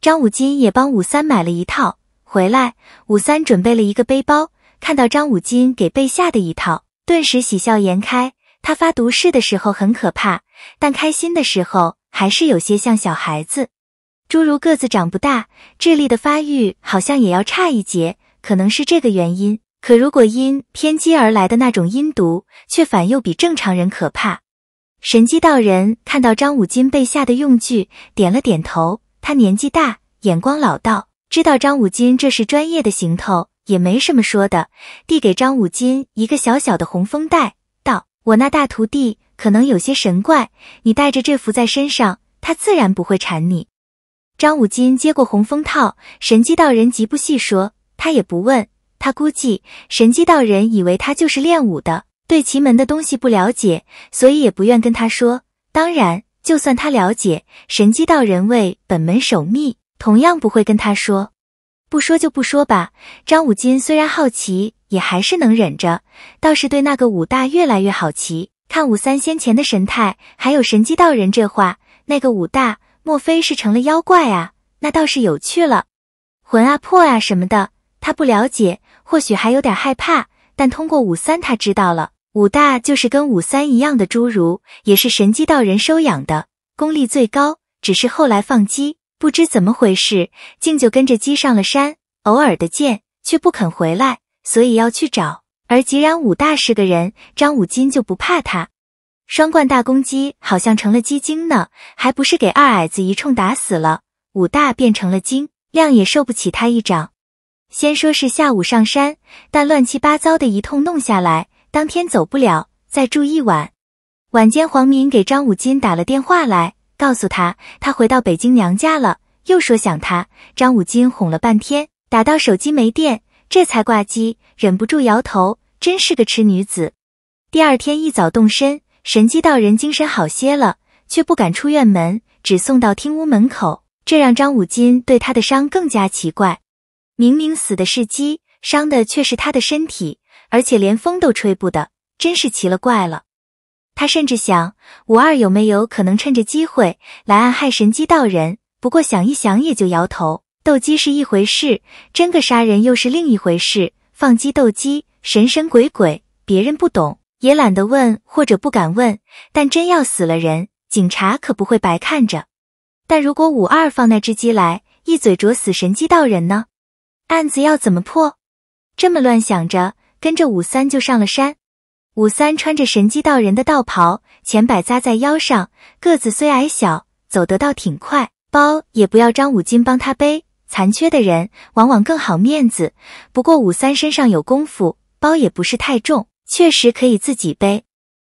张五金也帮五三买了一套回来。五三准备了一个背包，看到张五金给备下的一套，顿时喜笑颜开。他发毒誓的时候很可怕，但开心的时候还是有些像小孩子。诸如个子长不大，智力的发育好像也要差一截，可能是这个原因。可如果因偏激而来的那种阴毒，却反又比正常人可怕。神机道人看到张五金被吓得用具，点了点头。他年纪大，眼光老道，知道张五金这是专业的行头，也没什么说的。递给张五金一个小小的红封袋，道：“我那大徒弟可能有些神怪，你带着这符在身上，他自然不会缠你。”张武金接过红封套，神机道人极不细说，他也不问。他估计神机道人以为他就是练武的，对奇门的东西不了解，所以也不愿跟他说。当然，就算他了解，神机道人为本门守秘，同样不会跟他说。不说就不说吧。张武金虽然好奇，也还是能忍着，倒是对那个武大越来越好奇。看武三先前的神态，还有神机道人这话，那个武大。莫非是成了妖怪啊？那倒是有趣了。魂啊、魄啊什么的，他不了解，或许还有点害怕。但通过武三，他知道了武大就是跟武三一样的侏儒，也是神机道人收养的，功力最高，只是后来放鸡，不知怎么回事，竟就跟着鸡上了山。偶尔的见，却不肯回来，所以要去找。而既然武大是个人，张武金就不怕他。双冠大公鸡好像成了鸡精呢，还不是给二矮子一冲打死了。武大变成了精，亮也受不起他一掌。先说是下午上山，但乱七八糟的一通弄下来，当天走不了，再住一晚。晚间黄明给张武金打了电话来，告诉他他回到北京娘家了，又说想他。张武金哄了半天，打到手机没电，这才挂机，忍不住摇头，真是个痴女子。第二天一早动身。神机道人精神好些了，却不敢出院门，只送到厅屋门口。这让张五金对他的伤更加奇怪。明明死的是鸡，伤的却是他的身体，而且连风都吹不得，真是奇了怪了。他甚至想，五二有没有可能趁着机会来暗害神机道人？不过想一想也就摇头。斗鸡是一回事，真个杀人又是另一回事。放鸡斗鸡，神神鬼鬼，别人不懂。也懒得问，或者不敢问，但真要死了人，警察可不会白看着。但如果五二放那只鸡来，一嘴啄死神机道人呢？案子要怎么破？这么乱想着，跟着五三就上了山。五三穿着神机道人的道袍，前摆扎在腰上，个子虽矮小，走得倒挺快。包也不要张五金帮他背，残缺的人往往更好面子。不过五三身上有功夫，包也不是太重。确实可以自己背，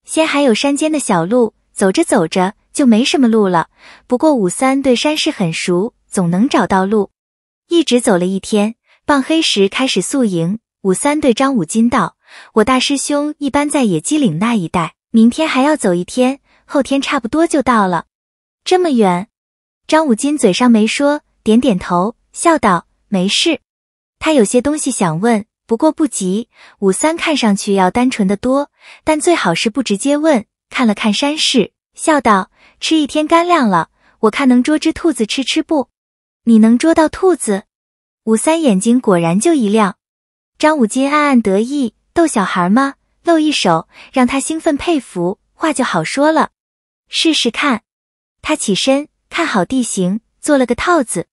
先还有山间的小路，走着走着就没什么路了。不过武三对山势很熟，总能找到路。一直走了一天，傍黑时开始宿营。武三对张武金道：“我大师兄一般在野鸡岭那一带，明天还要走一天，后天差不多就到了。”这么远，张武金嘴上没说，点点头，笑道：“没事。”他有些东西想问。不过不急，五三看上去要单纯的多，但最好是不直接问。看了看山势，笑道：“吃一天干粮了，我看能捉只兔子吃吃不？”“你能捉到兔子？”五三眼睛果然就一亮。张五金暗暗得意，逗小孩吗？露一手，让他兴奋佩服，话就好说了。试试看。他起身看好地形，做了个套子。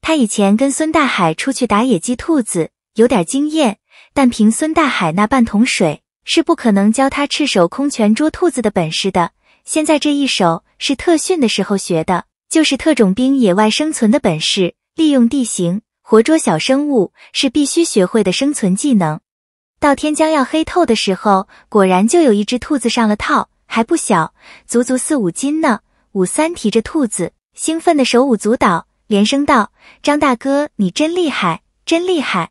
他以前跟孙大海出去打野鸡、兔子。有点经验，但凭孙大海那半桶水是不可能教他赤手空拳捉兔子的本事的。现在这一手是特训的时候学的，就是特种兵野外生存的本事，利用地形活捉小生物是必须学会的生存技能。到天将要黑透的时候，果然就有一只兔子上了套，还不小，足足四五斤呢。武三提着兔子，兴奋的手舞足蹈，连声道：“张大哥，你真厉害，真厉害！”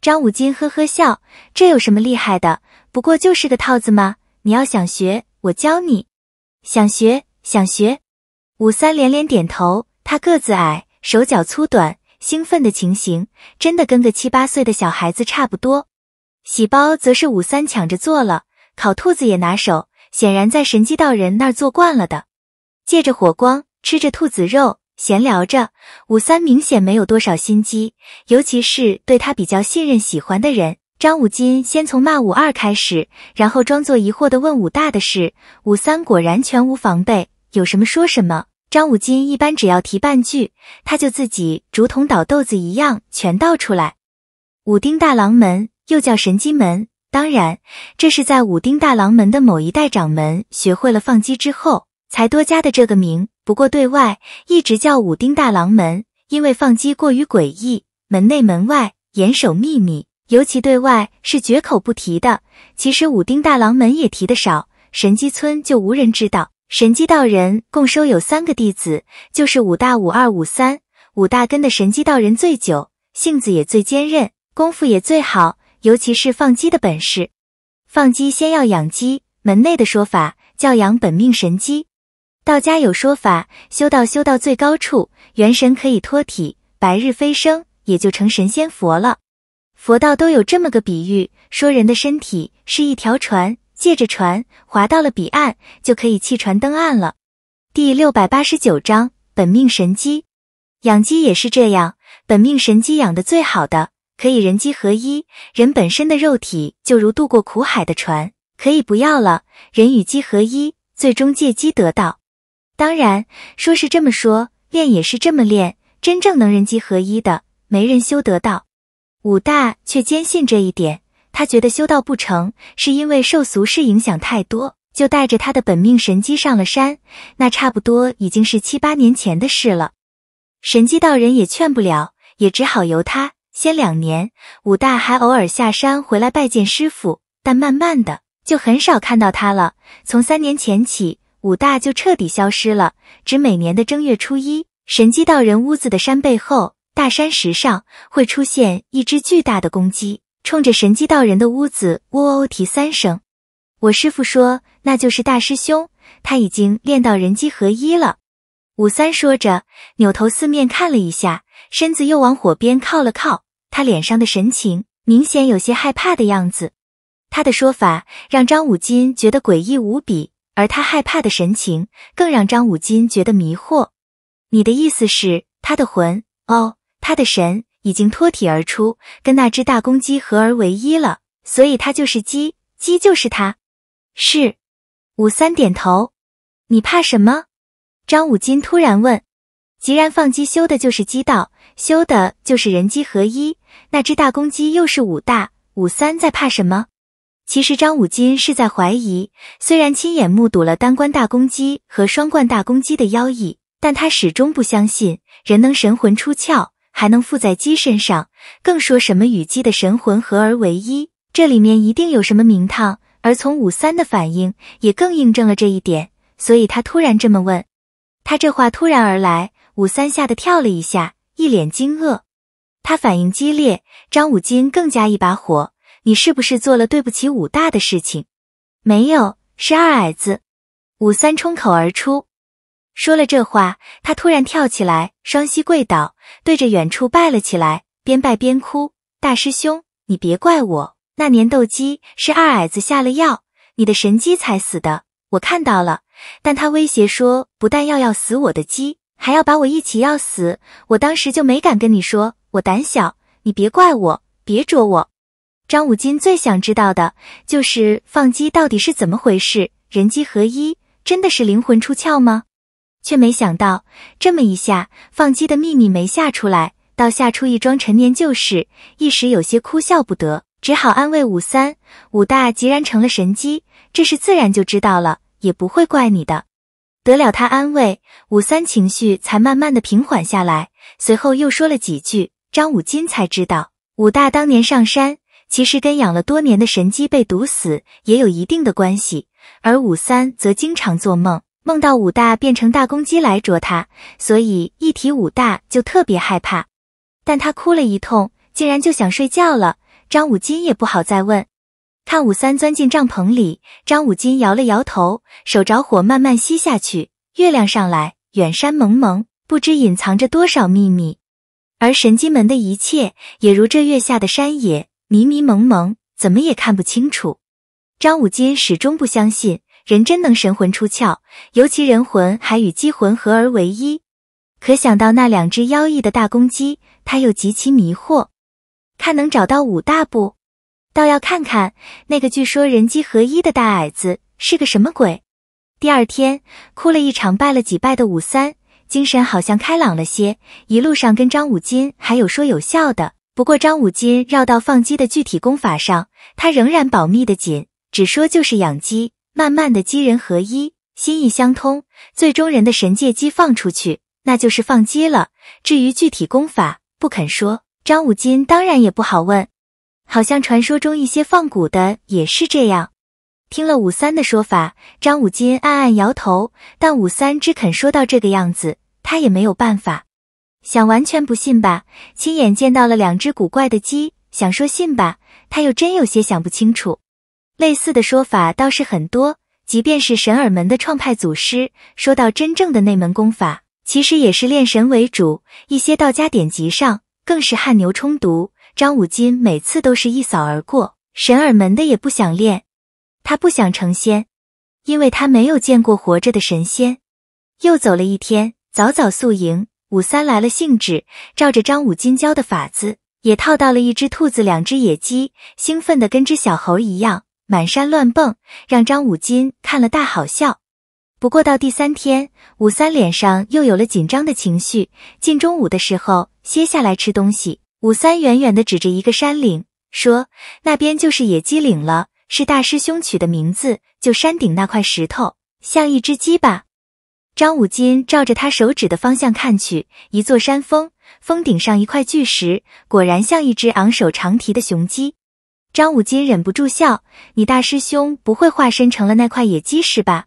张五金呵呵笑，这有什么厉害的？不过就是个套子嘛。你要想学，我教你。想学，想学。五三连连点头。他个子矮，手脚粗短，兴奋的情形真的跟个七八岁的小孩子差不多。喜包则是五三抢着做了，烤兔子也拿手，显然在神机道人那儿做惯了的。借着火光，吃着兔子肉。闲聊着，武三明显没有多少心机，尤其是对他比较信任、喜欢的人。张武金先从骂武二开始，然后装作疑惑地问武大的事。武三果然全无防备，有什么说什么。张武金一般只要提半句，他就自己竹筒倒豆子一样全倒出来。武丁大郎门又叫神机门，当然这是在武丁大郎门的某一代掌门学会了放鸡之后。才多加的这个名，不过对外一直叫武丁大郎门，因为放鸡过于诡异，门内门外严守秘密，尤其对外是绝口不提的。其实武丁大郎门也提的少，神机村就无人知道。神机道人共收有三个弟子，就是武大、武二、武三。武大跟的神机道人最久，性子也最坚韧，功夫也最好，尤其是放鸡的本事。放鸡先要养鸡，门内的说法叫养本命神鸡。道家有说法，修道修到最高处，元神可以脱体，白日飞升，也就成神仙佛了。佛道都有这么个比喻，说人的身体是一条船，借着船划到了彼岸，就可以弃船登岸了。第六百八十九章本命神鸡，养鸡也是这样，本命神鸡养的最好的，可以人鸡合一，人本身的肉体就如渡过苦海的船，可以不要了，人与鸡合一，最终借鸡得道。当然，说是这么说，练也是这么练。真正能人机合一的，没人修得到。武大却坚信这一点。他觉得修道不成，是因为受俗世影响太多，就带着他的本命神机上了山。那差不多已经是七八年前的事了。神机道人也劝不了，也只好由他先两年。武大还偶尔下山回来拜见师傅，但慢慢的就很少看到他了。从三年前起。武大就彻底消失了。只每年的正月初一，神机道人屋子的山背后大山石上会出现一只巨大的公鸡，冲着神机道人的屋子喔喔啼三声。我师傅说，那就是大师兄，他已经练到人机合一了。武三说着，扭头四面看了一下，身子又往火边靠了靠。他脸上的神情明显有些害怕的样子。他的说法让张武金觉得诡异无比。而他害怕的神情，更让张武金觉得迷惑。你的意思是，他的魂，哦，他的神，已经脱体而出，跟那只大公鸡合而为一了，所以他就是鸡，鸡就是他。是。武三点头。你怕什么？张武金突然问。既然放鸡修的就是鸡道，修的就是人鸡合一，那只大公鸡又是武大武三在怕什么？其实张武金是在怀疑，虽然亲眼目睹了单冠大公鸡和双冠大公鸡的妖异，但他始终不相信人能神魂出窍，还能附在鸡身上，更说什么与鸡的神魂合而为一，这里面一定有什么名堂。而从武三的反应也更印证了这一点，所以他突然这么问。他这话突然而来，武三吓得跳了一下，一脸惊愕。他反应激烈，张武金更加一把火。你是不是做了对不起武大的事情？没有，是二矮子，武三冲口而出，说了这话，他突然跳起来，双膝跪倒，对着远处拜了起来，边拜边哭：“大师兄，你别怪我，那年斗鸡是二矮子下了药，你的神鸡才死的，我看到了。但他威胁说，不但要要死我的鸡，还要把我一起要死。我当时就没敢跟你说，我胆小，你别怪我，别捉我。”张武金最想知道的就是放鸡到底是怎么回事，人鸡合一真的是灵魂出窍吗？却没想到这么一下，放鸡的秘密没吓出来，倒吓出一桩陈年旧事，一时有些哭笑不得，只好安慰武三、武大。既然成了神鸡，这事自然就知道了，也不会怪你的。得了他安慰，武三情绪才慢慢的平缓下来。随后又说了几句，张武金才知道武大当年上山。其实跟养了多年的神鸡被毒死也有一定的关系，而武三则经常做梦，梦到武大变成大公鸡来啄他，所以一提武大就特别害怕。但他哭了一通，竟然就想睡觉了。张武金也不好再问，看武三钻进帐篷里，张武金摇了摇头，手着火慢慢吸下去。月亮上来，远山蒙蒙，不知隐藏着多少秘密，而神机门的一切也如这月下的山野。迷迷蒙蒙，怎么也看不清楚。张武金始终不相信人真能神魂出窍，尤其人魂还与鸡魂合而为一。可想到那两只妖异的大公鸡，他又极其迷惑。看能找到武大不？倒要看看那个据说人机合一的大矮子是个什么鬼。第二天，哭了一场，拜了几拜的武三，精神好像开朗了些，一路上跟张武金还有说有笑的。不过张武金绕到放鸡的具体功法上，他仍然保密的紧，只说就是养鸡，慢慢的鸡人合一，心意相通，最终人的神界鸡放出去，那就是放鸡了。至于具体功法，不肯说。张武金当然也不好问，好像传说中一些放蛊的也是这样。听了武三的说法，张武金暗暗摇头，但武三只肯说到这个样子，他也没有办法。想完全不信吧，亲眼见到了两只古怪的鸡；想说信吧，他又真有些想不清楚。类似的说法倒是很多，即便是神耳门的创派祖师，说到真正的内门功法，其实也是练神为主。一些道家典籍上更是汗牛充犊，张武金每次都是一扫而过。神耳门的也不想练，他不想成仙，因为他没有见过活着的神仙。又走了一天，早早宿营。武三来了兴致，照着张武金教的法子，也套到了一只兔子、两只野鸡，兴奋的跟只小猴一样，满山乱蹦，让张武金看了大好笑。不过到第三天，武三脸上又有了紧张的情绪。近中午的时候，歇下来吃东西，武三远远的指着一个山岭，说：“那边就是野鸡岭了，是大师兄取的名字，就山顶那块石头，像一只鸡吧。”张武金照着他手指的方向看去，一座山峰，峰顶上一块巨石，果然像一只昂首长啼的雄鸡。张武金忍不住笑：“你大师兄不会化身成了那块野鸡石吧？”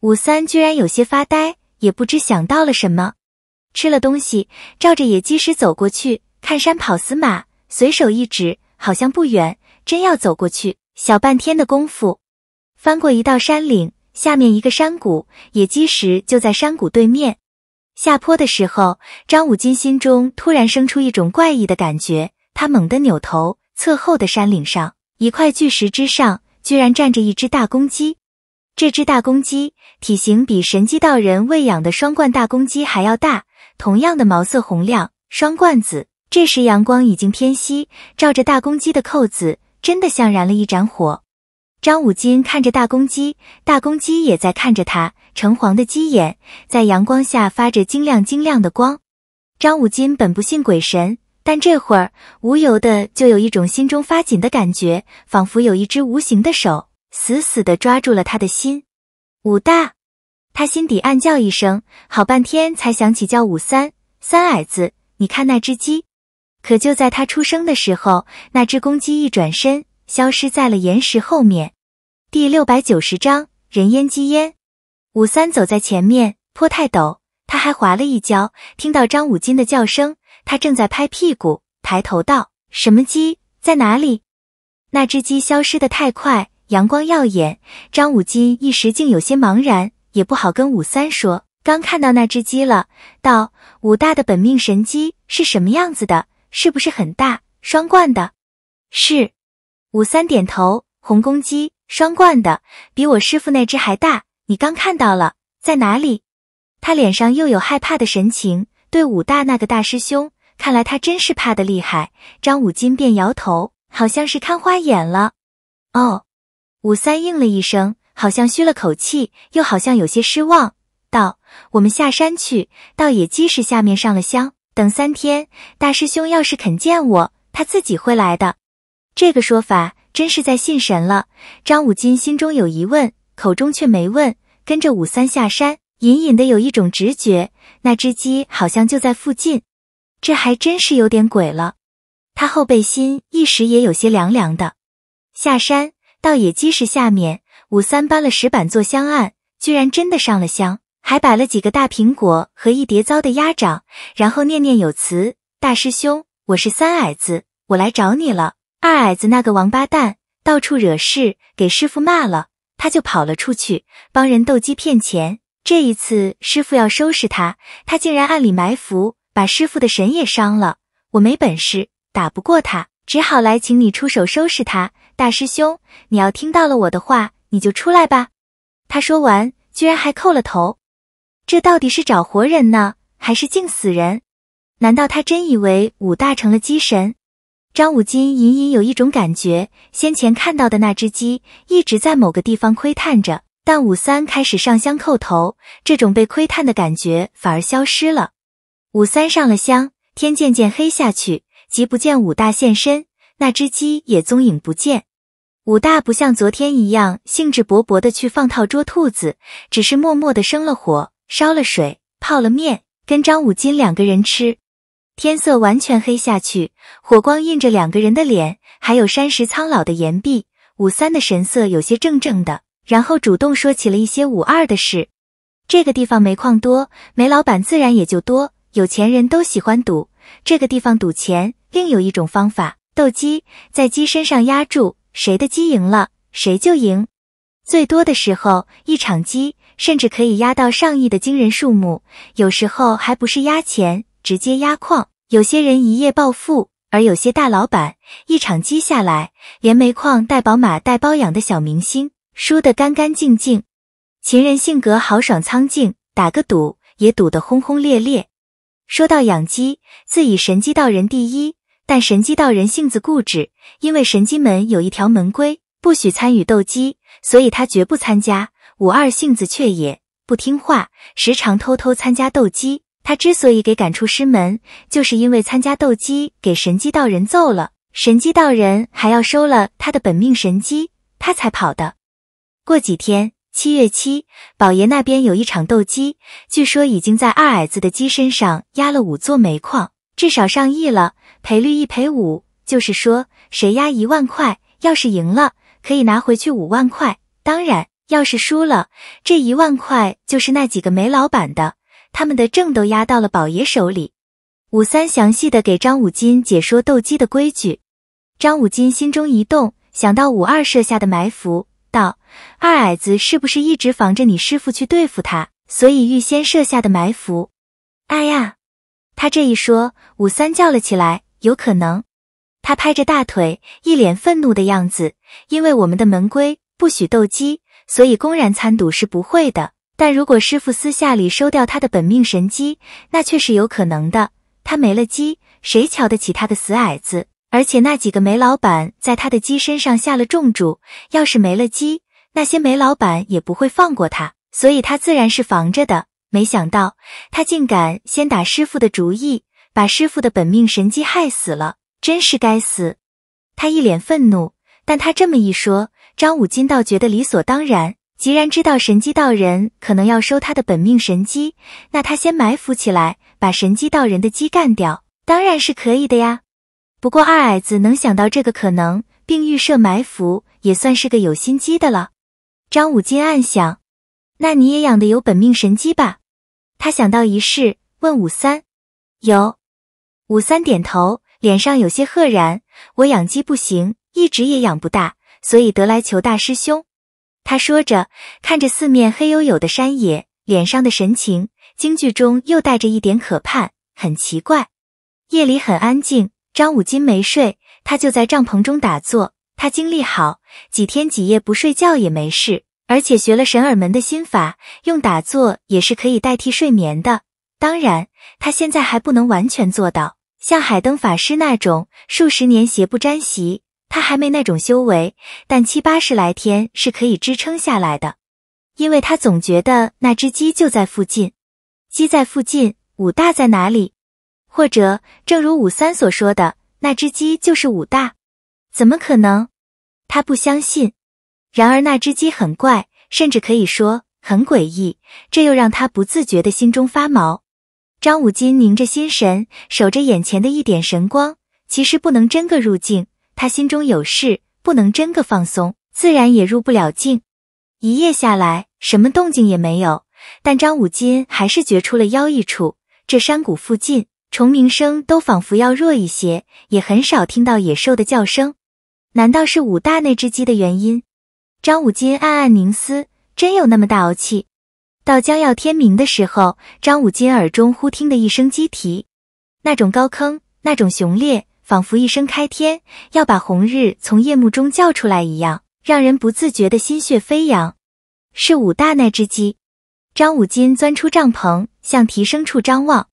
武三居然有些发呆，也不知想到了什么。吃了东西，照着野鸡石走过去，看山跑死马，随手一指，好像不远。真要走过去，小半天的功夫，翻过一道山岭。下面一个山谷，野鸡石就在山谷对面。下坡的时候，张武金心中突然生出一种怪异的感觉，他猛地扭头，侧后的山岭上一块巨石之上，居然站着一只大公鸡。这只大公鸡体型比神机道人喂养的双冠大公鸡还要大，同样的毛色红亮，双冠子。这时阳光已经偏西，照着大公鸡的扣子，真的像燃了一盏火。张武金看着大公鸡，大公鸡也在看着他。橙黄的鸡眼在阳光下发着晶亮晶亮的光。张武金本不信鬼神，但这会儿无由的就有一种心中发紧的感觉，仿佛有一只无形的手死死的抓住了他的心。武大，他心底暗叫一声，好半天才想起叫武三三矮子。你看那只鸡，可就在他出生的时候，那只公鸡一转身。消失在了岩石后面。第六百九十章人烟鸡烟。武三走在前面，坡太陡，他还滑了一跤。听到张武金的叫声，他正在拍屁股，抬头道：“什么鸡在哪里？”那只鸡消失的太快，阳光耀眼，张武金一时竟有些茫然，也不好跟武三说。刚看到那只鸡了，道：“武大的本命神鸡是什么样子的？是不是很大，双冠的？”是。武三点头，红公鸡，双冠的，比我师傅那只还大。你刚看到了，在哪里？他脸上又有害怕的神情。对武大那个大师兄，看来他真是怕的厉害。张武金便摇头，好像是看花眼了。哦，武三应了一声，好像吁了口气，又好像有些失望，道：“我们下山去，到野鸡市下面上了香，等三天，大师兄要是肯见我，他自己会来的。”这个说法真是在信神了。张五金心中有疑问，口中却没问，跟着武三下山，隐隐的有一种直觉，那只鸡好像就在附近。这还真是有点鬼了。他后背心一时也有些凉凉的。下山到野鸡石下面，武三搬了石板做香案，居然真的上了香，还摆了几个大苹果和一叠糟的鸭掌，然后念念有词：“大师兄，我是三矮子，我来找你了。”二矮子那个王八蛋到处惹事，给师傅骂了，他就跑了出去，帮人斗鸡骗钱。这一次师傅要收拾他，他竟然暗里埋伏，把师傅的神也伤了。我没本事，打不过他，只好来请你出手收拾他。大师兄，你要听到了我的话，你就出来吧。他说完，居然还扣了头。这到底是找活人呢，还是敬死人？难道他真以为武大成了鸡神？张五金隐隐有一种感觉，先前看到的那只鸡一直在某个地方窥探着，但武三开始上香叩头，这种被窥探的感觉反而消失了。武三上了香，天渐渐黑下去，即不见武大现身，那只鸡也踪影不见。武大不像昨天一样兴致勃勃的去放套捉兔子，只是默默的生了火，烧了水，泡了面，跟张五金两个人吃。天色完全黑下去，火光映着两个人的脸，还有山石苍老的岩壁。五三的神色有些怔怔的，然后主动说起了一些五二的事。这个地方煤矿多，煤老板自然也就多。有钱人都喜欢赌，这个地方赌钱另有一种方法，斗鸡，在鸡身上压住，谁的鸡赢了，谁就赢。最多的时候，一场鸡甚至可以压到上亿的惊人数目，有时候还不是压钱。直接压矿，有些人一夜暴富，而有些大老板一场鸡下来，连煤矿带宝马带包养的小明星输得干干净净。秦人性格豪爽苍劲，打个赌也赌得轰轰烈烈。说到养鸡，自以神鸡道人第一，但神鸡道人性子固执，因为神鸡门有一条门规，不许参与斗鸡，所以他绝不参加。五二性子却也不听话，时常偷偷参加斗鸡。他之所以给赶出师门，就是因为参加斗鸡给神机道人揍了，神机道人还要收了他的本命神机，他才跑的。过几天，七月七，宝爷那边有一场斗鸡，据说已经在二矮子的鸡身上压了五座煤矿，至少上亿了，赔率一赔五，就是说谁压一万块，要是赢了可以拿回去五万块，当然要是输了这一万块就是那几个煤老板的。他们的证都押到了宝爷手里。武三详细的给张五金解说斗鸡的规矩。张五金心中一动，想到武二设下的埋伏，道：“二矮子是不是一直防着你师傅去对付他，所以预先设下的埋伏？”哎呀，他这一说，武三叫了起来：“有可能！”他拍着大腿，一脸愤怒的样子，因为我们的门规不许斗鸡，所以公然参赌是不会的。但如果师傅私下里收掉他的本命神鸡，那却是有可能的。他没了鸡，谁瞧得起他的死矮子？而且那几个煤老板在他的鸡身上下了重注，要是没了鸡，那些煤老板也不会放过他。所以他自然是防着的。没想到他竟敢先打师傅的主意，把师傅的本命神鸡害死了，真是该死！他一脸愤怒，但他这么一说，张武金倒觉得理所当然。既然知道神机道人可能要收他的本命神鸡，那他先埋伏起来，把神机道人的鸡干掉，当然是可以的呀。不过二矮子能想到这个可能，并预设埋伏，也算是个有心机的了。张武金暗想，那你也养的有本命神鸡吧？他想到一事，问武三：“有？”武三点头，脸上有些赫然：“我养鸡不行，一直也养不大，所以得来求大师兄。”他说着，看着四面黑黝黝的山野，脸上的神情京剧中又带着一点可怕。很奇怪，夜里很安静，张武金没睡，他就在帐篷中打坐。他精力好，几天几夜不睡觉也没事，而且学了神耳门的心法，用打坐也是可以代替睡眠的。当然，他现在还不能完全做到，像海灯法师那种数十年鞋不沾席。他还没那种修为，但七八十来天是可以支撑下来的，因为他总觉得那只鸡就在附近，鸡在附近，武大在哪里？或者，正如武三所说的，那只鸡就是武大？怎么可能？他不相信。然而那只鸡很怪，甚至可以说很诡异，这又让他不自觉的心中发毛。张武金凝着心神，守着眼前的一点神光，其实不能真个入境。他心中有事，不能真个放松，自然也入不了境。一夜下来，什么动静也没有，但张武金还是觉出了妖异处。这山谷附近，虫鸣声都仿佛要弱一些，也很少听到野兽的叫声。难道是武大那只鸡的原因？张武金暗暗凝思，真有那么大傲气？到将要天明的时候，张武金耳中忽听的一声鸡啼，那种高吭，那种雄烈。仿佛一声开天，要把红日从夜幕中叫出来一样，让人不自觉的心血飞扬。是武大那只鸡，张武金钻出帐篷，向提升处张望。